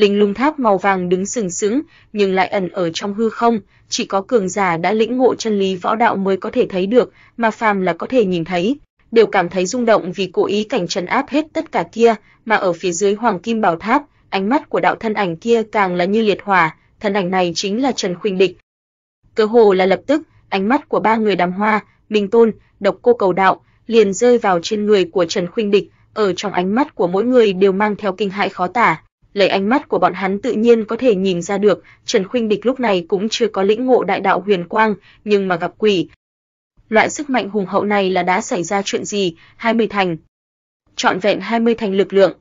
Linh lung tháp màu vàng đứng sừng sững, nhưng lại ẩn ở trong hư không, chỉ có cường giả đã lĩnh ngộ chân lý võ đạo mới có thể thấy được, mà phàm là có thể nhìn thấy, đều cảm thấy rung động vì cố ý cảnh trấn áp hết tất cả kia, mà ở phía dưới Hoàng Kim Bảo Tháp, ánh mắt của đạo thân ảnh kia càng là như liệt hỏa, thân ảnh này chính là Trần Khuynh Địch. Cơ hồ là lập tức, ánh mắt của ba người Đàm Hoa, Minh Tôn, Độc Cô Cầu Đạo liền rơi vào trên người của Trần Khuynh Địch, ở trong ánh mắt của mỗi người đều mang theo kinh hãi khó tả, lấy ánh mắt của bọn hắn tự nhiên có thể nhìn ra được, Trần Khuynh Địch lúc này cũng chưa có lĩnh ngộ đại đạo huyền quang, nhưng mà gặp quỷ. Loại sức mạnh hùng hậu này là đã xảy ra chuyện gì, 20 thành. Trọn vẹn 20 thành lực lượng.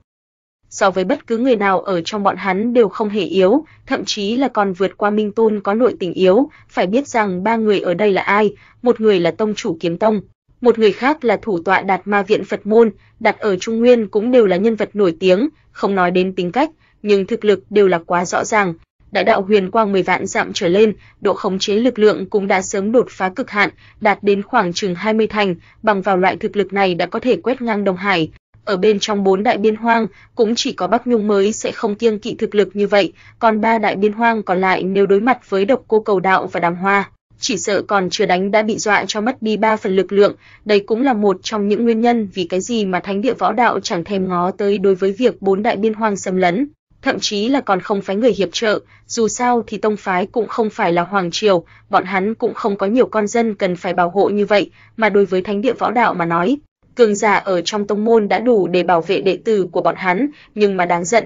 So với bất cứ người nào ở trong bọn hắn đều không hề yếu, thậm chí là còn vượt qua Minh Tôn có nội tình yếu, phải biết rằng ba người ở đây là ai, một người là tông chủ Kiếm Tông, một người khác là thủ tọa Đạt Ma viện Phật môn, đặt ở Trung Nguyên cũng đều là nhân vật nổi tiếng, không nói đến tính cách, nhưng thực lực đều là quá rõ ràng. Đại đạo huyền quang 10 vạn dặm trở lên, độ khống chế lực lượng cũng đã sớm đột phá cực hạn, đạt đến khoảng chừng 20 thành, bằng vào loại thực lực này đã có thể quét ngang Đông Hải. Ở bên trong bốn đại biên hoang, cũng chỉ có Bắc Nhung mới sẽ không kiêng kỵ thực lực như vậy, còn ba đại biên hoang còn lại nếu đối mặt với độc cô cầu đạo và đàm hoa, chỉ sợ còn chưa đánh đã bị dọa cho mất đi ba phần lực lượng, đây cũng là một trong những nguyên nhân vì cái gì mà thánh địa võ đạo chẳng thèm ngó tới đối với việc bốn đại biên hoang xâm lấn, thậm chí là còn không phái người hiệp trợ, dù sao thì tông phái cũng không phải là hoàng triều, bọn hắn cũng không có nhiều con dân cần phải bảo hộ như vậy, mà đối với thánh địa võ đạo mà nói, cường giả ở trong tông môn đã đủ để bảo vệ đệ tử của bọn hắn, nhưng mà đáng giận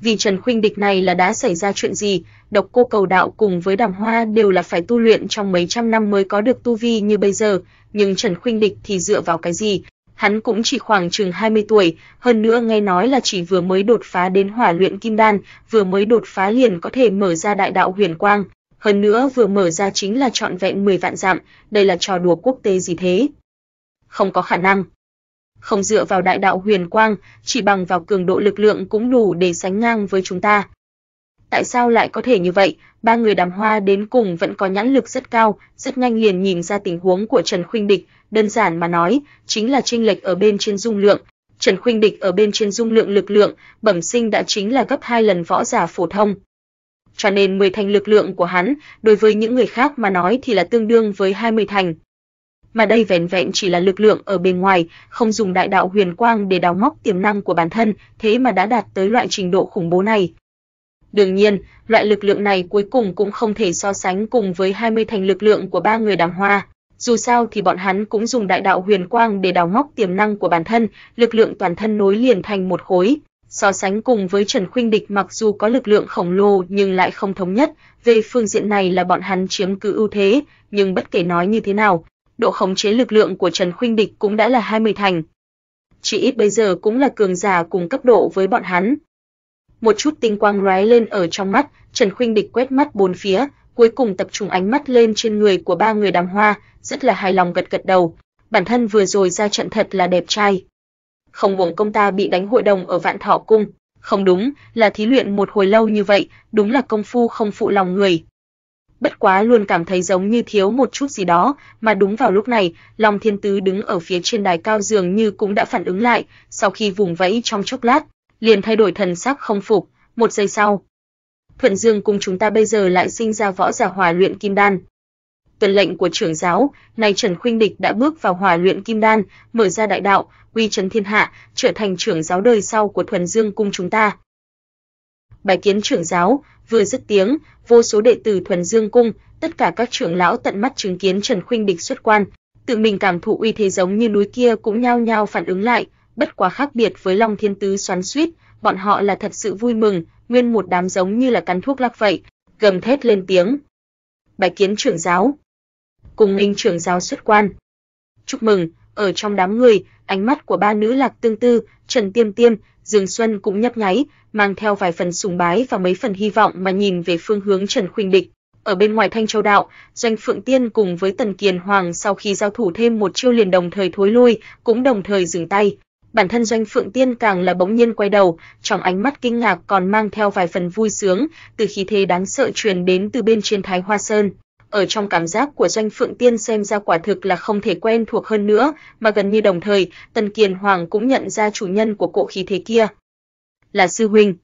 vì Trần Khuynh Địch này là đã xảy ra chuyện gì, Độc Cô Cầu Đạo cùng với Đàm Hoa đều là phải tu luyện trong mấy trăm năm mới có được tu vi như bây giờ, nhưng Trần Khuynh Địch thì dựa vào cái gì? Hắn cũng chỉ khoảng chừng 20 tuổi, hơn nữa nghe nói là chỉ vừa mới đột phá đến Hỏa luyện kim đan, vừa mới đột phá liền có thể mở ra đại đạo huyền quang, hơn nữa vừa mở ra chính là trọn vẹn 10 vạn dặm, đây là trò đùa quốc tế gì thế? Không có khả năng, không dựa vào đại đạo huyền quang, chỉ bằng vào cường độ lực lượng cũng đủ để sánh ngang với chúng ta. Tại sao lại có thể như vậy? Ba người Đàm Hoa đến cùng vẫn có nhãn lực rất cao, rất nhanh liền nhìn ra tình huống của Trần Khuynh Địch, đơn giản mà nói, chính là chênh lệch ở bên trên dung lượng. Trần Khuynh Địch ở bên trên dung lượng lực lượng, bẩm sinh đã chính là gấp 2 lần võ giả phổ thông. Cho nên 10 thành lực lượng của hắn, đối với những người khác mà nói thì là tương đương với 20 thành, mà đây vẻn vẹn chỉ là lực lượng ở bên ngoài, không dùng đại đạo huyền quang để đào móc tiềm năng của bản thân, thế mà đã đạt tới loại trình độ khủng bố này. Đương nhiên, loại lực lượng này cuối cùng cũng không thể so sánh cùng với 20 thành lực lượng của ba người Đàm Hoa. Dù sao thì bọn hắn cũng dùng đại đạo huyền quang để đào móc tiềm năng của bản thân, lực lượng toàn thân nối liền thành một khối. So sánh cùng với Trần Khuynh Địch mặc dù có lực lượng khổng lồ nhưng lại không thống nhất, về phương diện này là bọn hắn chiếm cứ ưu thế, nhưng bất kể nói như thế nào, độ khống chế lực lượng của Trần Khuynh Địch cũng đã là 20 thành. Chỉ ít bây giờ cũng là cường giả cùng cấp độ với bọn hắn. Một chút tinh quang lóe lên ở trong mắt, Trần Khuynh Địch quét mắt bốn phía, cuối cùng tập trung ánh mắt lên trên người của ba người đàm hoa, rất là hài lòng gật gật đầu. Bản thân vừa rồi ra trận thật là đẹp trai. Không buồn công ta bị đánh hội đồng ở Vạn Thọ cung, không đúng, là thí luyện một hồi lâu như vậy, đúng là công phu không phụ lòng người bất quá luôn cảm thấy giống như thiếu một chút gì đó, mà đúng vào lúc này, Long Thiên Tứ đứng ở phía trên đài cao dường như cũng đã phản ứng lại, sau khi vùng vẫy trong chốc lát, liền thay đổi thần sắc không phục, một giây sau. Thuận Dương cùng chúng ta bây giờ lại sinh ra võ giả hòa luyện kim đan. Tuần lệnh của trưởng giáo, nay Trần Khuynh Địch đã bước vào hòa luyện kim đan, mở ra đại đạo, uy trấn thiên hạ, trở thành trưởng giáo đời sau của Thuần Dương cung chúng ta bài kiến trưởng giáo, vừa dứt tiếng, vô số đệ tử thuần dương cung, tất cả các trưởng lão tận mắt chứng kiến Trần Khuynh Địch xuất quan, tự mình cảm thụ uy thế giống như núi kia cũng nhao nhao phản ứng lại, bất quá khác biệt với Long Thiên Tứ xoắn xuýt, bọn họ là thật sự vui mừng, nguyên một đám giống như là cắn thuốc lắc vậy, gầm thét lên tiếng. Bài kiến trưởng giáo, cùng Minh trưởng giáo xuất quan. Chúc mừng, ở trong đám người, ánh mắt của ba nữ Lạc Tương Tư, Trần Tiêm Tiêm, Dương Xuân cũng nhấp nháy, mang theo vài phần sùng bái và mấy phần hy vọng mà nhìn về phương hướng Trần Khuynh Địch. Ở bên ngoài Thanh Châu đạo, Doanh Phượng Tiên cùng với Tần Kiền Hoàng sau khi giao thủ thêm một chiêu liền đồng thời thối lui, cũng đồng thời dừng tay. Bản thân Doanh Phượng Tiên càng là bỗng nhiên quay đầu, trong ánh mắt kinh ngạc còn mang theo vài phần vui sướng, từ khí thế đáng sợ truyền đến từ bên trên Thái Hoa Sơn ở trong cảm giác của Doanh Phượng Tiên xem ra quả thực là không thể quen thuộc hơn nữa, mà gần như đồng thời, Tần Kiền Hoàng cũng nhận ra chủ nhân của cỗ khí thế kia là sư huynh.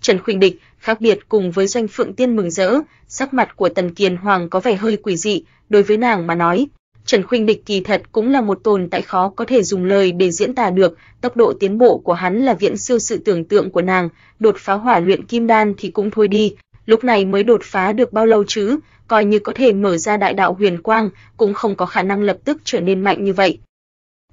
Trần Khuynh Địch khác biệt cùng với Doanh Phượng Tiên mừng rỡ, sắc mặt của Tần Kiền Hoàng có vẻ hơi quỷ dị, đối với nàng mà nói, Trần Khuynh Địch kỳ thật cũng là một tồn tại khó có thể dùng lời để diễn tả được, tốc độ tiến bộ của hắn là viễn siêu sự tưởng tượng của nàng, đột phá hỏa luyện kim đan thì cũng thôi đi, lúc này mới đột phá được bao lâu chứ, coi như có thể mở ra đại đạo huyền quang, cũng không có khả năng lập tức trở nên mạnh như vậy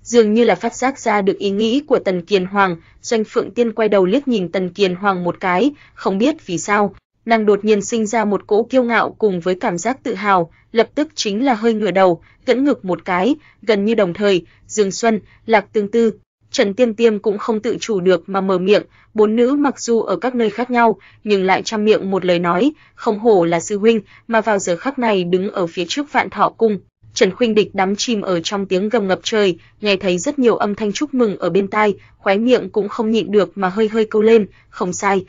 dường như là phát giác ra được ý nghĩ của Tần Kiền Hoàng, Doanh Phượng Tiên quay đầu liếc nhìn Tần Kiền Hoàng một cái, không biết vì sao, nàng đột nhiên sinh ra một cỗ kiêu ngạo cùng với cảm giác tự hào, lập tức chính là hơi ngửa đầu, gẫn ngực một cái, gần như đồng thời, Dương Xuân, Lạc Tương Tư, Trần Tiêm Tiêm cũng không tự chủ được mà mở miệng, bốn nữ mặc dù ở các nơi khác nhau, nhưng lại trăm miệng một lời nói, không hổ là sư huynh, mà vào giờ khắc này đứng ở phía trước Vạn Thọ cung, Trần Khuynh Địch đắm chìm ở trong tiếng gầm ngập trời, nghe thấy rất nhiều âm thanh chúc mừng ở bên tai, khóe miệng cũng không nhịn được mà hơi hơi câu lên, không sai.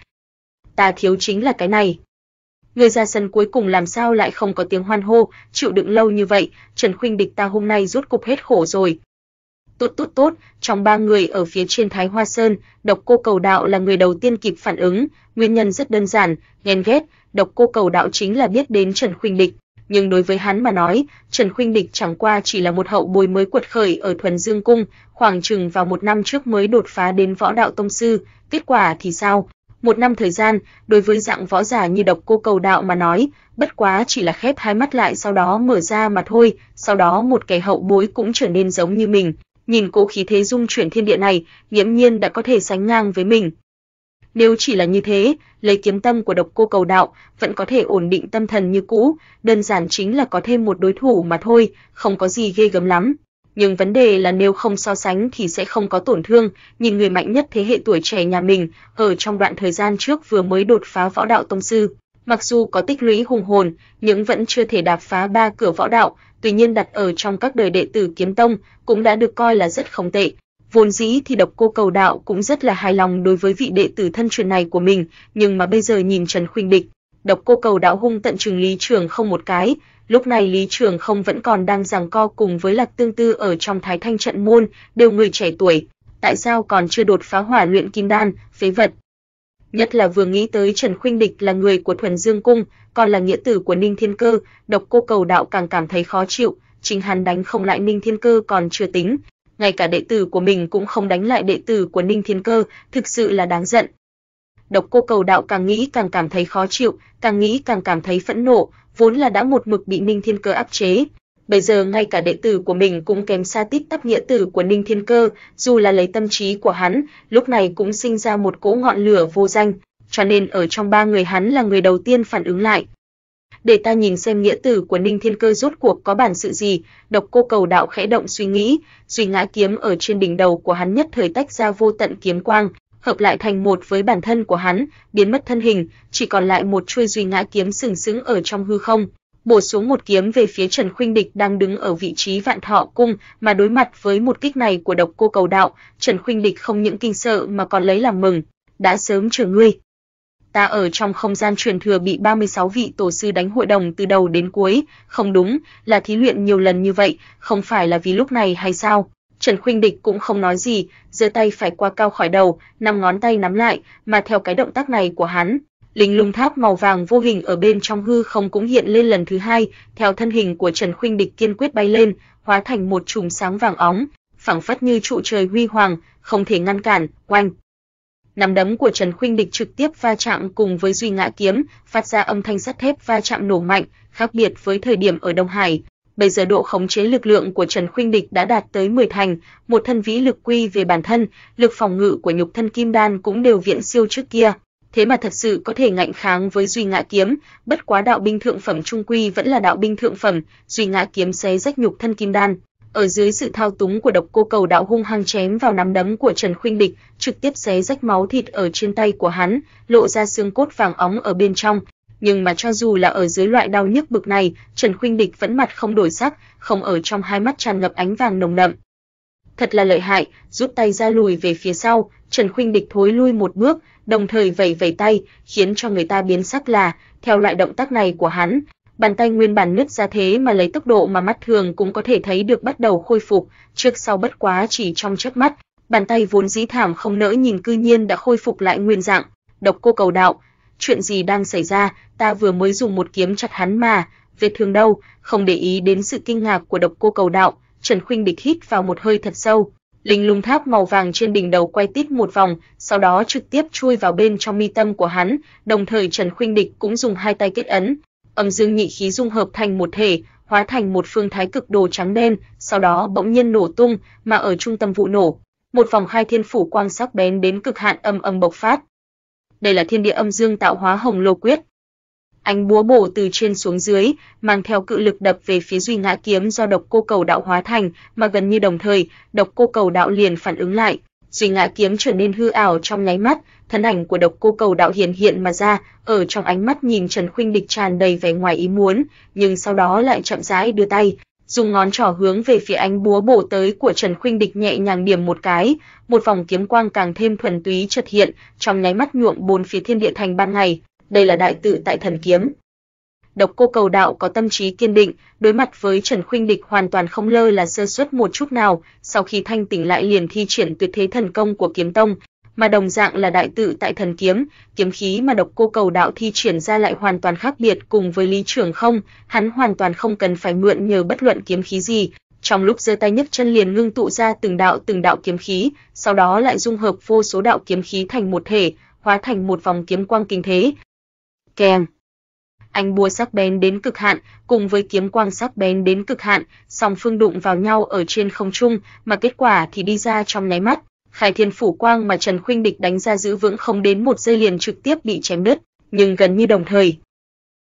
Ta thiếu chính là cái này. Người ra sân cuối cùng làm sao lại không có tiếng hoan hô, chịu đựng lâu như vậy, Trần Khuynh Địch ta hôm nay rốt cục hết khổ rồi. Tốt tốt tốt, trong ba người ở phía trên Thái Hoa Sơn, Độc Cô Cầu Đạo là người đầu tiên kịp phản ứng, nguyên nhân rất đơn giản, ghen ghét, Độc Cô Cầu Đạo chính là biết đến Trần Khuynh Địch, nhưng đối với hắn mà nói, Trần Khuynh Địch chẳng qua chỉ là một hậu bối mới quật khởi ở Thuần Dương cung, khoảng chừng vào một năm trước mới đột phá đến võ đạo tông sư, kết quả thì sao? Một năm thời gian, đối với dạng võ giả như độc cô cầu đạo mà nói, bất quá chỉ là khép hai mắt lại sau đó mở ra mà thôi, sau đó một kẻ hậu bối cũng trở nên giống như mình, nhìn cỗ khí thế dung chuyển thiên địa này, nghiễm nhiên đã có thể sánh ngang với mình, nếu chỉ là như thế, lấy kiếm tâm của độc cô cầu đạo vẫn có thể ổn định tâm thần như cũ, đơn giản chính là có thêm một đối thủ mà thôi, không có gì ghê gớm lắm. Nhưng vấn đề là nếu không so sánh thì sẽ không có tổn thương, nhìn người mạnh nhất thế hệ tuổi trẻ nhà mình, ở trong đoạn thời gian trước vừa mới đột phá võ đạo tông sư, mặc dù có tích lũy hùng hồn, nhưng vẫn chưa thể đạp phá ba cửa võ đạo, tuy nhiên đặt ở trong các đời đệ tử kiếm tông cũng đã được coi là rất không tệ, Vốn dĩ thì Độc Cô Cầu Đạo cũng rất là hài lòng đối với vị đệ tử thân truyền này của mình, nhưng mà bây giờ nhìn Trần Khuynh Địch, Độc Cô Cầu Đạo hung tận trừng Lý Trường không một cái, lúc này Lý Trường không vẫn còn đang giằng co cùng với Lạc Tương Tư ở trong Thái Thanh trận môn, đều người trẻ tuổi, tại sao còn chưa đột phá hỏa luyện kim đan, phế vật. Nhất là vừa nghĩ tới Trần Khuynh Địch là người của Thuần Dương cung, còn là nghĩa tử của Ninh Thiên Cơ, Độc Cô Cầu Đạo càng cảm thấy khó chịu, Trình Hàn đánh không lại Ninh Thiên Cơ còn chưa tính, ngay cả đệ tử của mình cũng không đánh lại đệ tử của Ninh Thiên Cơ, thực sự là đáng giận. Độc Cô Cầu Đạo càng nghĩ càng cảm thấy khó chịu, càng nghĩ càng cảm thấy phẫn nộ, vốn là đã một mực bị Ninh Thiên Cơ áp chế, bây giờ ngay cả đệ tử của mình cũng kém xa tít tấp nghĩa tử của Ninh Thiên Cơ, dù là lấy tâm trí của hắn, lúc này cũng sinh ra một cỗ ngọn lửa vô danh, cho nên ở trong ba người hắn là người đầu tiên phản ứng lại, để ta nhìn xem nghĩa tử của Ninh Thiên Cơ rốt cuộc có bản sự gì, độc cô cầu đạo khẽ động suy nghĩ, duy ngã kiếm ở trên đỉnh đầu của hắn nhất thời tách ra vô tận kiếm quang, hợp lại thành một với bản thân của hắn, biến mất thân hình, chỉ còn lại một chuôi duy ngã kiếm sừng sững ở trong hư không, bổ xuống một kiếm về phía Trần Khuynh Địch đang đứng ở vị trí Vạn Thọ cung, mà đối mặt với một kích này của độc cô cầu đạo, Trần Khuynh Địch không những kinh sợ mà còn lấy làm mừng, đã sớm chờ ngươi ta ở trong không gian truyền thừa bị 36 vị tổ sư đánh hội đồng từ đầu đến cuối, không đúng, là thí luyện nhiều lần như vậy, không phải là vì lúc này hay sao? Trần Khuynh Địch cũng không nói gì, giơ tay phải qua cao khỏi đầu, năm ngón tay nắm lại, mà theo cái động tác này của hắn, linh lung tháp màu vàng vô hình ở bên trong hư không cũng hiện lên lần thứ hai, theo thân hình của Trần Khuynh Địch kiên quyết bay lên, hóa thành một chùm sáng vàng óng, phảng phất như trụ trời huy hoàng, không thể ngăn cản, oanh, nắm đấm của Trần Khuynh Địch trực tiếp va chạm cùng với Duy Ngã kiếm, phát ra âm thanh sắt thép va chạm nổ mạnh, khác biệt với thời điểm ở Đông Hải. Bây giờ độ khống chế lực lượng của Trần Khuynh Địch đã đạt tới 10 thành, một thân vĩ lực quy về bản thân, lực phòng ngự của nhục thân kim đan cũng đều viện siêu trước kia. Thế mà thật sự có thể ngạnh kháng với Duy Ngã kiếm, bất quá đạo binh thượng phẩm trung quy vẫn là đạo binh thượng phẩm, Duy Ngã kiếm xé rách nhục thân kim đan, ở dưới sự thao túng của độc cô cầu đạo hung hăng chém vào nắm đấm của Trần Khuynh Địch, trực tiếp xé rách máu thịt ở trên tay của hắn, lộ ra xương cốt vàng óng ở bên trong. Nhưng mà cho dù là ở dưới loại đau nhức bực này, Trần Khuynh Địch vẫn mặt không đổi sắc, không ở trong hai mắt tràn ngập ánh vàng nồng đậm. Thật là lợi hại, rút tay ra lùi về phía sau, Trần Khuynh Địch thối lui một bước, đồng thời vẩy vẩy tay, khiến cho người ta biến sắc là, theo loại động tác này của hắn, bàn tay nguyên bản nứt ra thế mà lấy tốc độ mà mắt thường cũng có thể thấy được bắt đầu khôi phục, trước sau bất quá chỉ trong chớp mắt, bàn tay vốn dĩ thảm không nỡ nhìn cư nhiên đã khôi phục lại nguyên dạng. Độc cô cầu đạo, chuyện gì đang xảy ra, ta vừa mới dùng một kiếm chặt hắn mà, vết thương đâu, không để ý đến sự kinh ngạc của độc cô cầu đạo, Trần Khuynh địch hít vào một hơi thật sâu. Linh lung tháp màu vàng trên đỉnh đầu quay tít một vòng, sau đó trực tiếp chui vào bên trong mi tâm của hắn, đồng thời Trần Khuynh Địch cũng dùng hai tay kết ấn, âm dương nhị khí dung hợp thành một thể, hóa thành một phương thái cực đồ trắng đen, sau đó bỗng nhiên nổ tung, mà ở trung tâm vụ nổ, một vòng khai thiên phủ quang sắc bén đến cực hạn âm âm bộc phát. Đây là thiên địa âm dương tạo hóa hồng lô quyết. Ánh búa bổ từ trên xuống dưới, mang theo cự lực đập về phía duy ngã kiếm do độc cô cầu đạo hóa thành, mà gần như đồng thời, độc cô cầu đạo liền phản ứng lại, Duy ngã kiếm trở nên hư ảo trong nháy mắt, thân ảnh của độc cô cầu đạo hiển hiện mà ra, ở trong ánh mắt nhìn Trần Khuynh Địch tràn đầy vẻ ngoài ý muốn, nhưng sau đó lại chậm rãi đưa tay, dùng ngón trỏ hướng về phía ánh búa bổ tới của Trần Khuynh Địch nhẹ nhàng điểm một cái, một vòng kiếm quang càng thêm thuần túy chợt hiện, trong nháy mắt nhuộm bốn phía thiên địa thành ban ngày. Đây là đại tự tại thần kiếm, Độc Cô Cầu Đạo có tâm trí kiên định, đối mặt với Trần Khuynh Địch hoàn toàn không lơ là sơ suất một chút nào, sau khi thanh tỉnh lại liền thi triển tuyệt thế thần công của kiếm tông, mà đồng dạng là đại tự tại thần kiếm, kiếm khí mà Độc Cô Cầu Đạo thi triển ra lại hoàn toàn khác biệt cùng với Lý Trường Không, hắn hoàn toàn không cần phải mượn nhờ bất luận kiếm khí gì, trong lúc giơ tay nhấc chân liền ngưng tụ ra từng đạo từng đạo kiếm khí, sau đó lại dung hợp vô số đạo kiếm khí thành một thể, hóa thành một vòng kiếm quang kinh thế. Keng anh búa sắc bén đến cực hạn, cùng với kiếm quang sắc bén đến cực hạn, song phương đụng vào nhau ở trên không trung, mà kết quả thì đi ra trong nháy mắt. Khai thiên phủ quang mà Trần Khuynh Địch đánh ra giữ vững không đến một giây liền trực tiếp bị chém đứt, nhưng gần như đồng thời.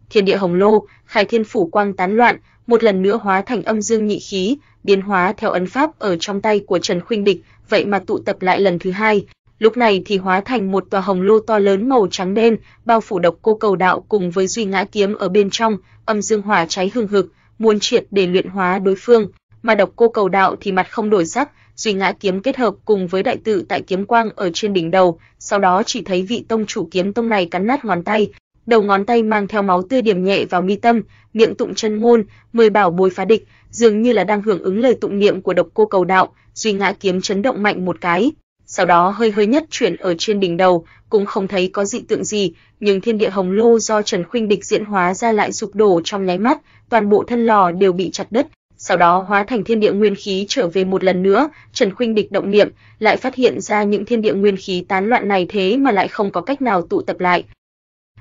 Thiên địa hồng lô, khai thiên phủ quang tán loạn, một lần nữa hóa thành âm dương nhị khí, biến hóa theo ấn pháp ở trong tay của Trần Khuynh Địch, vậy mà tụ tập lại lần thứ hai, lúc này thì hóa thành một tòa hồng lô to lớn màu trắng đen, bao phủ độc cô cầu đạo cùng với duy ngã kiếm ở bên trong, âm dương hỏa cháy hừng hực, muốn triệt để luyện hóa đối phương, mà độc cô cầu đạo thì mặt không đổi sắc, duy ngã kiếm kết hợp cùng với đại tự tại kiếm quang ở trên đỉnh đầu, sau đó chỉ thấy vị tông chủ kiếm tông này cắn nát ngón tay, đầu ngón tay mang theo máu tươi điểm nhẹ vào mi tâm, miệng tụng chân môn mười bảo bồi phá địch, dường như là đang hưởng ứng lời tụng niệm của độc cô cầu đạo, duy ngã kiếm chấn động mạnh một cái, sau đó hơi hơi nhất chuyển ở trên đỉnh đầu, cũng không thấy có dị tượng gì, nhưng thiên địa hồng lô do Trần Khuynh Địch diễn hóa ra lại sụp đổ trong nháy mắt, toàn bộ thân lò đều bị chặt đứt, sau đó hóa thành thiên địa nguyên khí trở về một lần nữa, Trần Khuynh Địch động niệm, lại phát hiện ra những thiên địa nguyên khí tán loạn này thế mà lại không có cách nào tụ tập lại.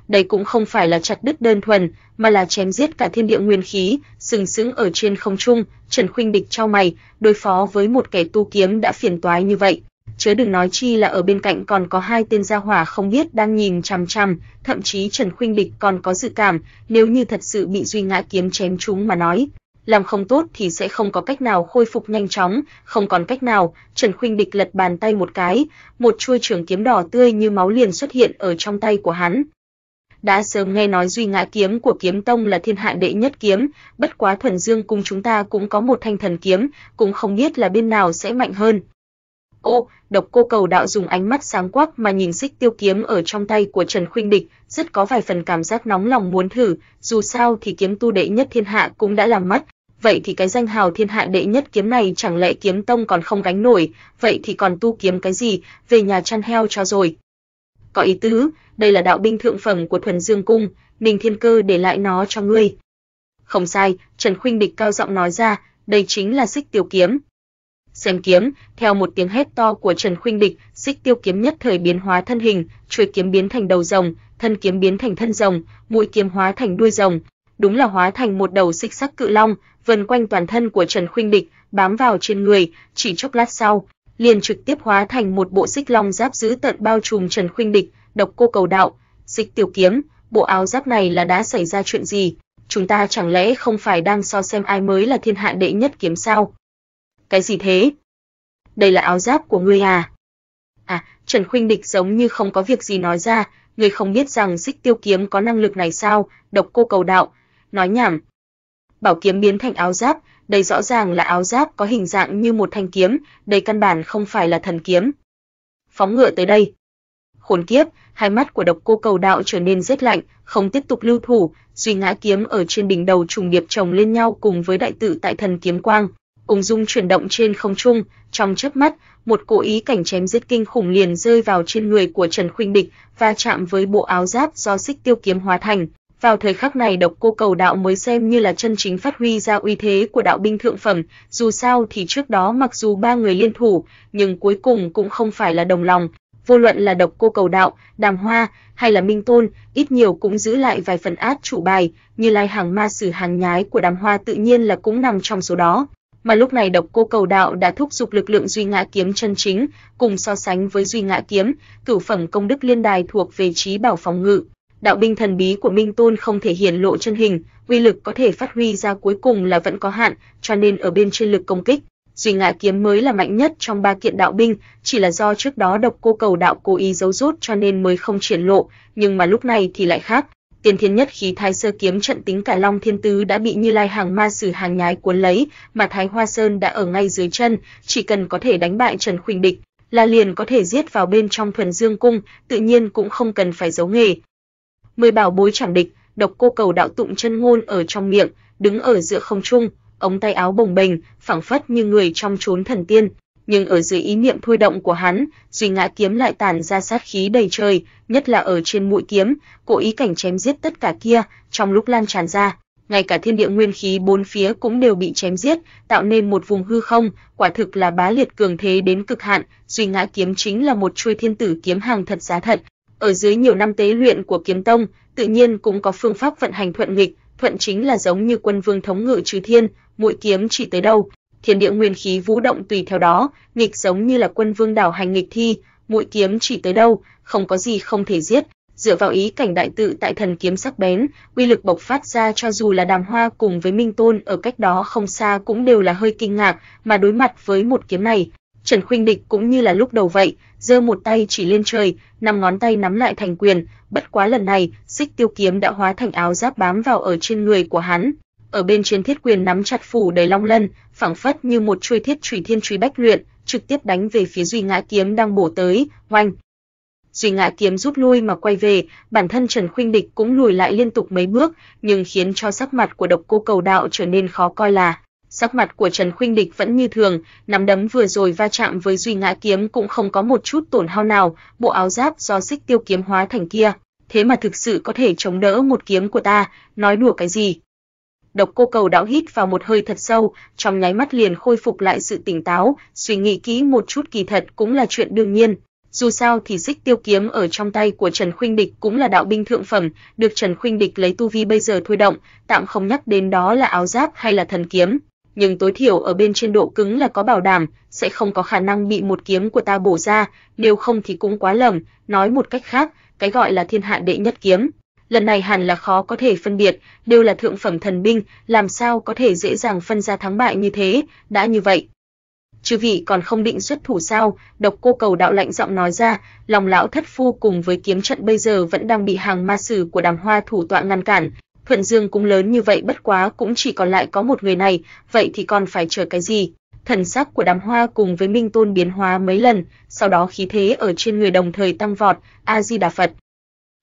Đây cũng không phải là chặt đứt đơn thuần, mà là chém giết cả thiên địa nguyên khí, sừng sững ở trên không trung, Trần Khuynh Địch chau mày, đối phó với một kẻ tu kiếm đã phiền toái như vậy, chớ đừng nói chi là ở bên cạnh còn có hai tên gia hỏa không biết đang nhìn chằm chằm, thậm chí Trần Khuynh Địch còn có dự cảm, nếu như thật sự bị Duy Ngã kiếm chém trúng mà nói, làm không tốt thì sẽ không có cách nào khôi phục nhanh chóng, không còn cách nào, Trần Khuynh Địch lật bàn tay một cái, một chuôi trường kiếm đỏ tươi như máu liền xuất hiện ở trong tay của hắn. Đã sớm nghe nói Duy Ngã kiếm của Kiếm Tông là thiên hạ đệ nhất kiếm, bất quá Thuần Dương cung chúng ta cũng có một thanh thần kiếm, cũng không biết là bên nào sẽ mạnh hơn. Ô, độc cô cầu đạo dùng ánh mắt sáng quắc mà nhìn xích tiêu kiếm ở trong tay của Trần Khuynh Địch, rất có vài phần cảm giác nóng lòng muốn thử, dù sao thì kiếm tu đệ nhất thiên hạ cũng đã làm mất, vậy thì cái danh hào thiên hạ đệ nhất kiếm này chẳng lẽ kiếm tông còn không gánh nổi, vậy thì còn tu kiếm cái gì, về nhà chăn heo cho rồi. Có ý tứ, đây là đạo binh thượng phẩm của Thuần Dương cung, Ninh Thiên Cơ để lại nó cho ngươi. Không sai, Trần Khuynh Địch cao giọng nói ra, đây chính là xích tiêu kiếm, xem kiếm, theo một tiếng hét to của Trần Khuynh Địch, xích tiêu kiếm nhất thời biến hóa thân hình, chuôi kiếm biến thành đầu rồng, thân kiếm biến thành thân rồng, mũi kiếm hóa thành đuôi rồng, đúng là hóa thành một đầu xích sắc cự long, vần quanh toàn thân của Trần Khuynh Địch, bám vào trên người, chỉ chốc lát sau, liền trực tiếp hóa thành một bộ xích long giáp giữ tận bao trùm Trần Khuynh Địch, độc cô cầu đạo, xích tiêu kiếm, bộ áo giáp này là đã xảy ra chuyện gì? Chúng ta chẳng lẽ không phải đang so xem ai mới là thiên hạ đệ nhất kiếm sao? Cái gì thế? Đây là áo giáp của ngươi à? À, Trần Khuynh Địch giống như không có việc gì nói ra, ngươi không biết rằng xích tiêu kiếm có năng lực này sao? Độc cô cầu đạo, nói nhảm. Bảo kiếm biến thành áo giáp, đây rõ ràng là áo giáp có hình dạng như một thanh kiếm, đây căn bản không phải là thần kiếm. Phóng ngựa tới đây. Khốn kiếp, hai mắt của độc cô cầu đạo trở nên rét lạnh, không tiếp tục lưu thủ, duy ngã kiếm ở trên đỉnh đầu trùng điệp chồng lên nhau cùng với đại tự tại thần kiếm quang, Ung dung chuyển động trên không trung, trong chớp mắt, một cố ý cảnh chém giết kinh khủng liền rơi vào trên người của Trần Khuynh Địch và chạm với bộ áo giáp do xích tiêu kiếm hóa thành. Vào thời khắc này độc cô cầu đạo mới xem như là chân chính phát huy ra uy thế của đạo binh thượng phẩm, dù sao thì trước đó mặc dù ba người liên thủ, nhưng cuối cùng cũng không phải là đồng lòng, vô luận là độc cô cầu đạo, đàm hoa hay là minh tôn, ít nhiều cũng giữ lại vài phần át chủ bài, như lai hàng ma sử hàng nhái của đàm hoa tự nhiên là cũng nằm trong số đó mà lúc này độc cô cầu đạo đã thúc giục lực lượng duy ngã kiếm chân chính, cùng so sánh với duy ngã kiếm, cửu phẩm công đức liên đài thuộc về trí bảo phòng ngự. Đạo binh thần bí của Minh Tôn không thể hiển lộ chân hình, uy lực có thể phát huy ra cuối cùng là vẫn có hạn, cho nên ở bên trên lực công kích, duy ngã kiếm mới là mạnh nhất trong ba kiện đạo binh, chỉ là do trước đó độc cô cầu đạo cố ý giấu rút cho nên mới không triển lộ, nhưng mà lúc này thì lại khác, Tiền thiên nhất khí thái sơ kiếm trận tính cả Long Thiên Tứ đã bị Như Lai hàng ma sử hàng nhái cuốn lấy, mà Thái Hoa Sơn đã ở ngay dưới chân, chỉ cần có thể đánh bại Trần Khuynh Địch, là liền có thể giết vào bên trong Thuần Dương cung, tự nhiên cũng không cần phải giấu nghề. Mười bảo bối chẳng địch, độc cô cầu đạo tụng chân ngôn ở trong miệng, đứng ở giữa không trung, ống tay áo bồng bềnh, phảng phất như người trong chốn thần tiên, nhưng ở dưới ý niệm thôi động của hắn, Duy Ngã kiếm lại tản ra sát khí đầy trời, nhất là ở trên mũi kiếm, cố ý cảnh chém giết tất cả kia, trong lúc lan tràn ra, ngay cả thiên địa nguyên khí bốn phía cũng đều bị chém giết, tạo nên một vùng hư không, quả thực là bá liệt cường thế đến cực hạn, Duy Ngã kiếm chính là một chuôi thiên tử kiếm hàng thật giá thật. Ở dưới nhiều năm tế luyện của kiếm tông, tự nhiên cũng có phương pháp vận hành thuận nghịch, thuận chính là giống như quân vương thống ngự trừ thiên, mũi kiếm chỉ tới đâu, thiên địa nguyên khí vũ động tùy theo đó, nghịch giống như là quân vương đảo hành nghịch thi, mũi kiếm chỉ tới đâu, không có gì không thể giết, dựa vào ý cảnh đại tự tại thần kiếm sắc bén, uy lực bộc phát ra cho dù là Đàm Hoa cùng với Minh Tôn ở cách đó không xa cũng đều là hơi kinh ngạc, mà đối mặt với một kiếm này, Trần Khuynh Địch cũng như là lúc đầu vậy, giơ một tay chỉ lên trời, năm ngón tay nắm lại thành quyền, bất quá lần này, xích tiêu kiếm đã hóa thành áo giáp bám vào ở trên người của hắn. Ở bên trên thiết quyền nắm chặt phủ đầy long lân, phảng phất như một chuôi thiết chủy thiên truy bách luyện, trực tiếp đánh về phía Duy Ngã kiếm đang bổ tới, oanh. Duy Ngã kiếm rút lui mà quay về, bản thân Trần Khuynh Địch cũng lùi lại liên tục mấy bước, nhưng khiến cho sắc mặt của Độc Cô Cầu Đạo trở nên khó coi là Sắc mặt của Trần Khuynh Địch vẫn như thường, nắm đấm vừa rồi va chạm với Duy Ngã kiếm cũng không có một chút tổn hao nào, bộ áo giáp do xích tiêu kiếm hóa thành kia, thế mà thực sự có thể chống đỡ một kiếm của ta, nói đùa cái gì, Độc Cô Cầu đạo hít vào một hơi thật sâu, trong nháy mắt liền khôi phục lại sự tỉnh táo, suy nghĩ kỹ một chút kỳ thật cũng là chuyện đương nhiên. Dù sao thì xích tiêu kiếm ở trong tay của Trần Khuynh Địch cũng là đạo binh thượng phẩm, được Trần Khuynh Địch lấy tu vi bây giờ thôi động, tạm không nhắc đến đó là áo giáp hay là thần kiếm, nhưng tối thiểu ở bên trên độ cứng là có bảo đảm, sẽ không có khả năng bị một kiếm của ta bổ ra, nếu không thì cũng quá lầm, nói một cách khác, cái gọi là thiên hạ đệ nhất kiếm, lần này hẳn là khó có thể phân biệt, đều là thượng phẩm thần binh, làm sao có thể dễ dàng phân ra thắng bại như thế, đã như vậy. Chư vị còn không định xuất thủ sao? Độc Cô Cầu đạo lạnh giọng nói ra, lòng lão thất phu cùng với kiếm trận bây giờ vẫn đang bị hàng ma sử của Đàm Hoa thủ tọa ngăn cản, Thuận Dương cũng lớn như vậy bất quá cũng chỉ còn lại có một người này, vậy thì còn phải chờ cái gì? Thần sắc của đám hoa cùng với Minh Tôn biến hóa mấy lần, sau đó khí thế ở trên người đồng thời tăng vọt, A Di Đà Phật.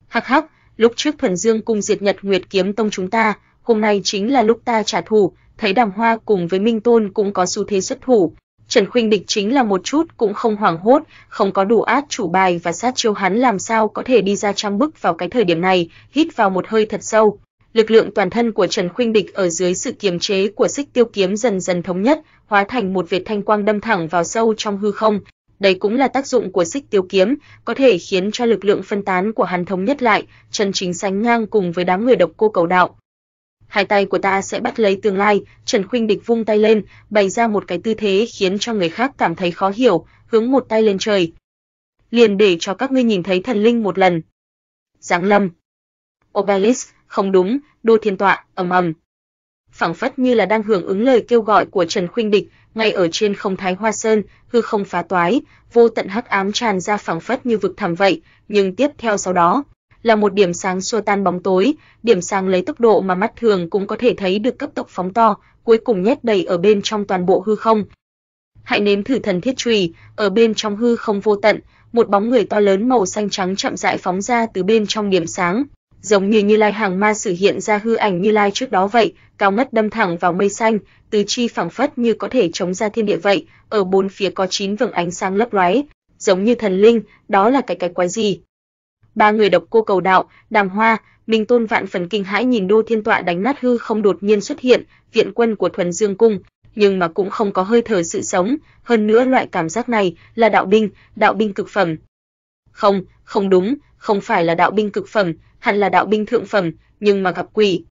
Hắc hắc, lúc trước thuần dương cung diệt nhật nguyệt kiếm tông chúng ta, hôm nay chính là lúc ta trả thù, thấy đàm hoa cùng với Minh Tôn cũng có xu thế xuất thủ. Trần Khuynh Địch chính là một chút cũng không hoảng hốt, không có đủ át chủ bài và sát chiêu hắn làm sao có thể đi ra trang bức vào cái thời điểm này, hít vào một hơi thật sâu. Lực lượng toàn thân của Trần Khuynh Địch ở dưới sự kiềm chế của Xích Tiêu kiếm dần dần thống nhất, hóa thành một vệt thanh quang đâm thẳng vào sâu trong hư không, đây cũng là tác dụng của xích tiêu kiếm, có thể khiến cho lực lượng phân tán của hắn thống nhất lại, chân chính sánh ngang cùng với đám người độc cô cầu đạo. Hai tay của ta sẽ bắt lấy tương lai, Trần Khuynh Địch vung tay lên, bày ra một cái tư thế khiến cho người khác cảm thấy khó hiểu, hướng một tay lên trời. Liền để cho các ngươi nhìn thấy thần linh một lần. Giáng lâm. Obelisk, không đúng, đô thiên tọa, ầm ầm. Phảng phất như là đang hưởng ứng lời kêu gọi của Trần Khuynh Địch, ngay ở trên không thái hoa sơn, hư không phá toái, vô tận hắc ám tràn ra phảng phất như vực thẳm vậy, nhưng tiếp theo sau đó là một điểm sáng xua tan bóng tối, điểm sáng lấy tốc độ mà mắt thường cũng có thể thấy được cấp tốc phóng to, cuối cùng nhét đầy ở bên trong toàn bộ hư không. Hãy nếm thử thần thiết chùy, ở bên trong hư không vô tận, một bóng người to lớn màu xanh trắng chậm rãi phóng ra từ bên trong điểm sáng, giống như Như Lai hàng ma sử hiện ra hư ảnh Như Lai trước đó vậy, cao ngất đâm thẳng vào mây xanh, tứ chi phẳng phất như có thể chống ra thiên địa vậy, ở bốn phía có chín vầng ánh sáng lấp lóe, giống như thần linh, đó là cái cái quái gì? Ba người độc cô cầu đạo, Đàm Hoa, Minh Tôn vạn phần kinh hãi nhìn Đô Thiên Tọa đánh nát hư không đột nhiên xuất hiện, viện quân của Thuần Dương cung, nhưng mà cũng không có hơi thở sự sống, hơn nữa loại cảm giác này là đạo binh, đạo binh cực phẩm, không, không đúng, không phải là đạo binh cực phẩm, hẳn là đạo binh thượng phẩm, nhưng mà gặp quỷ.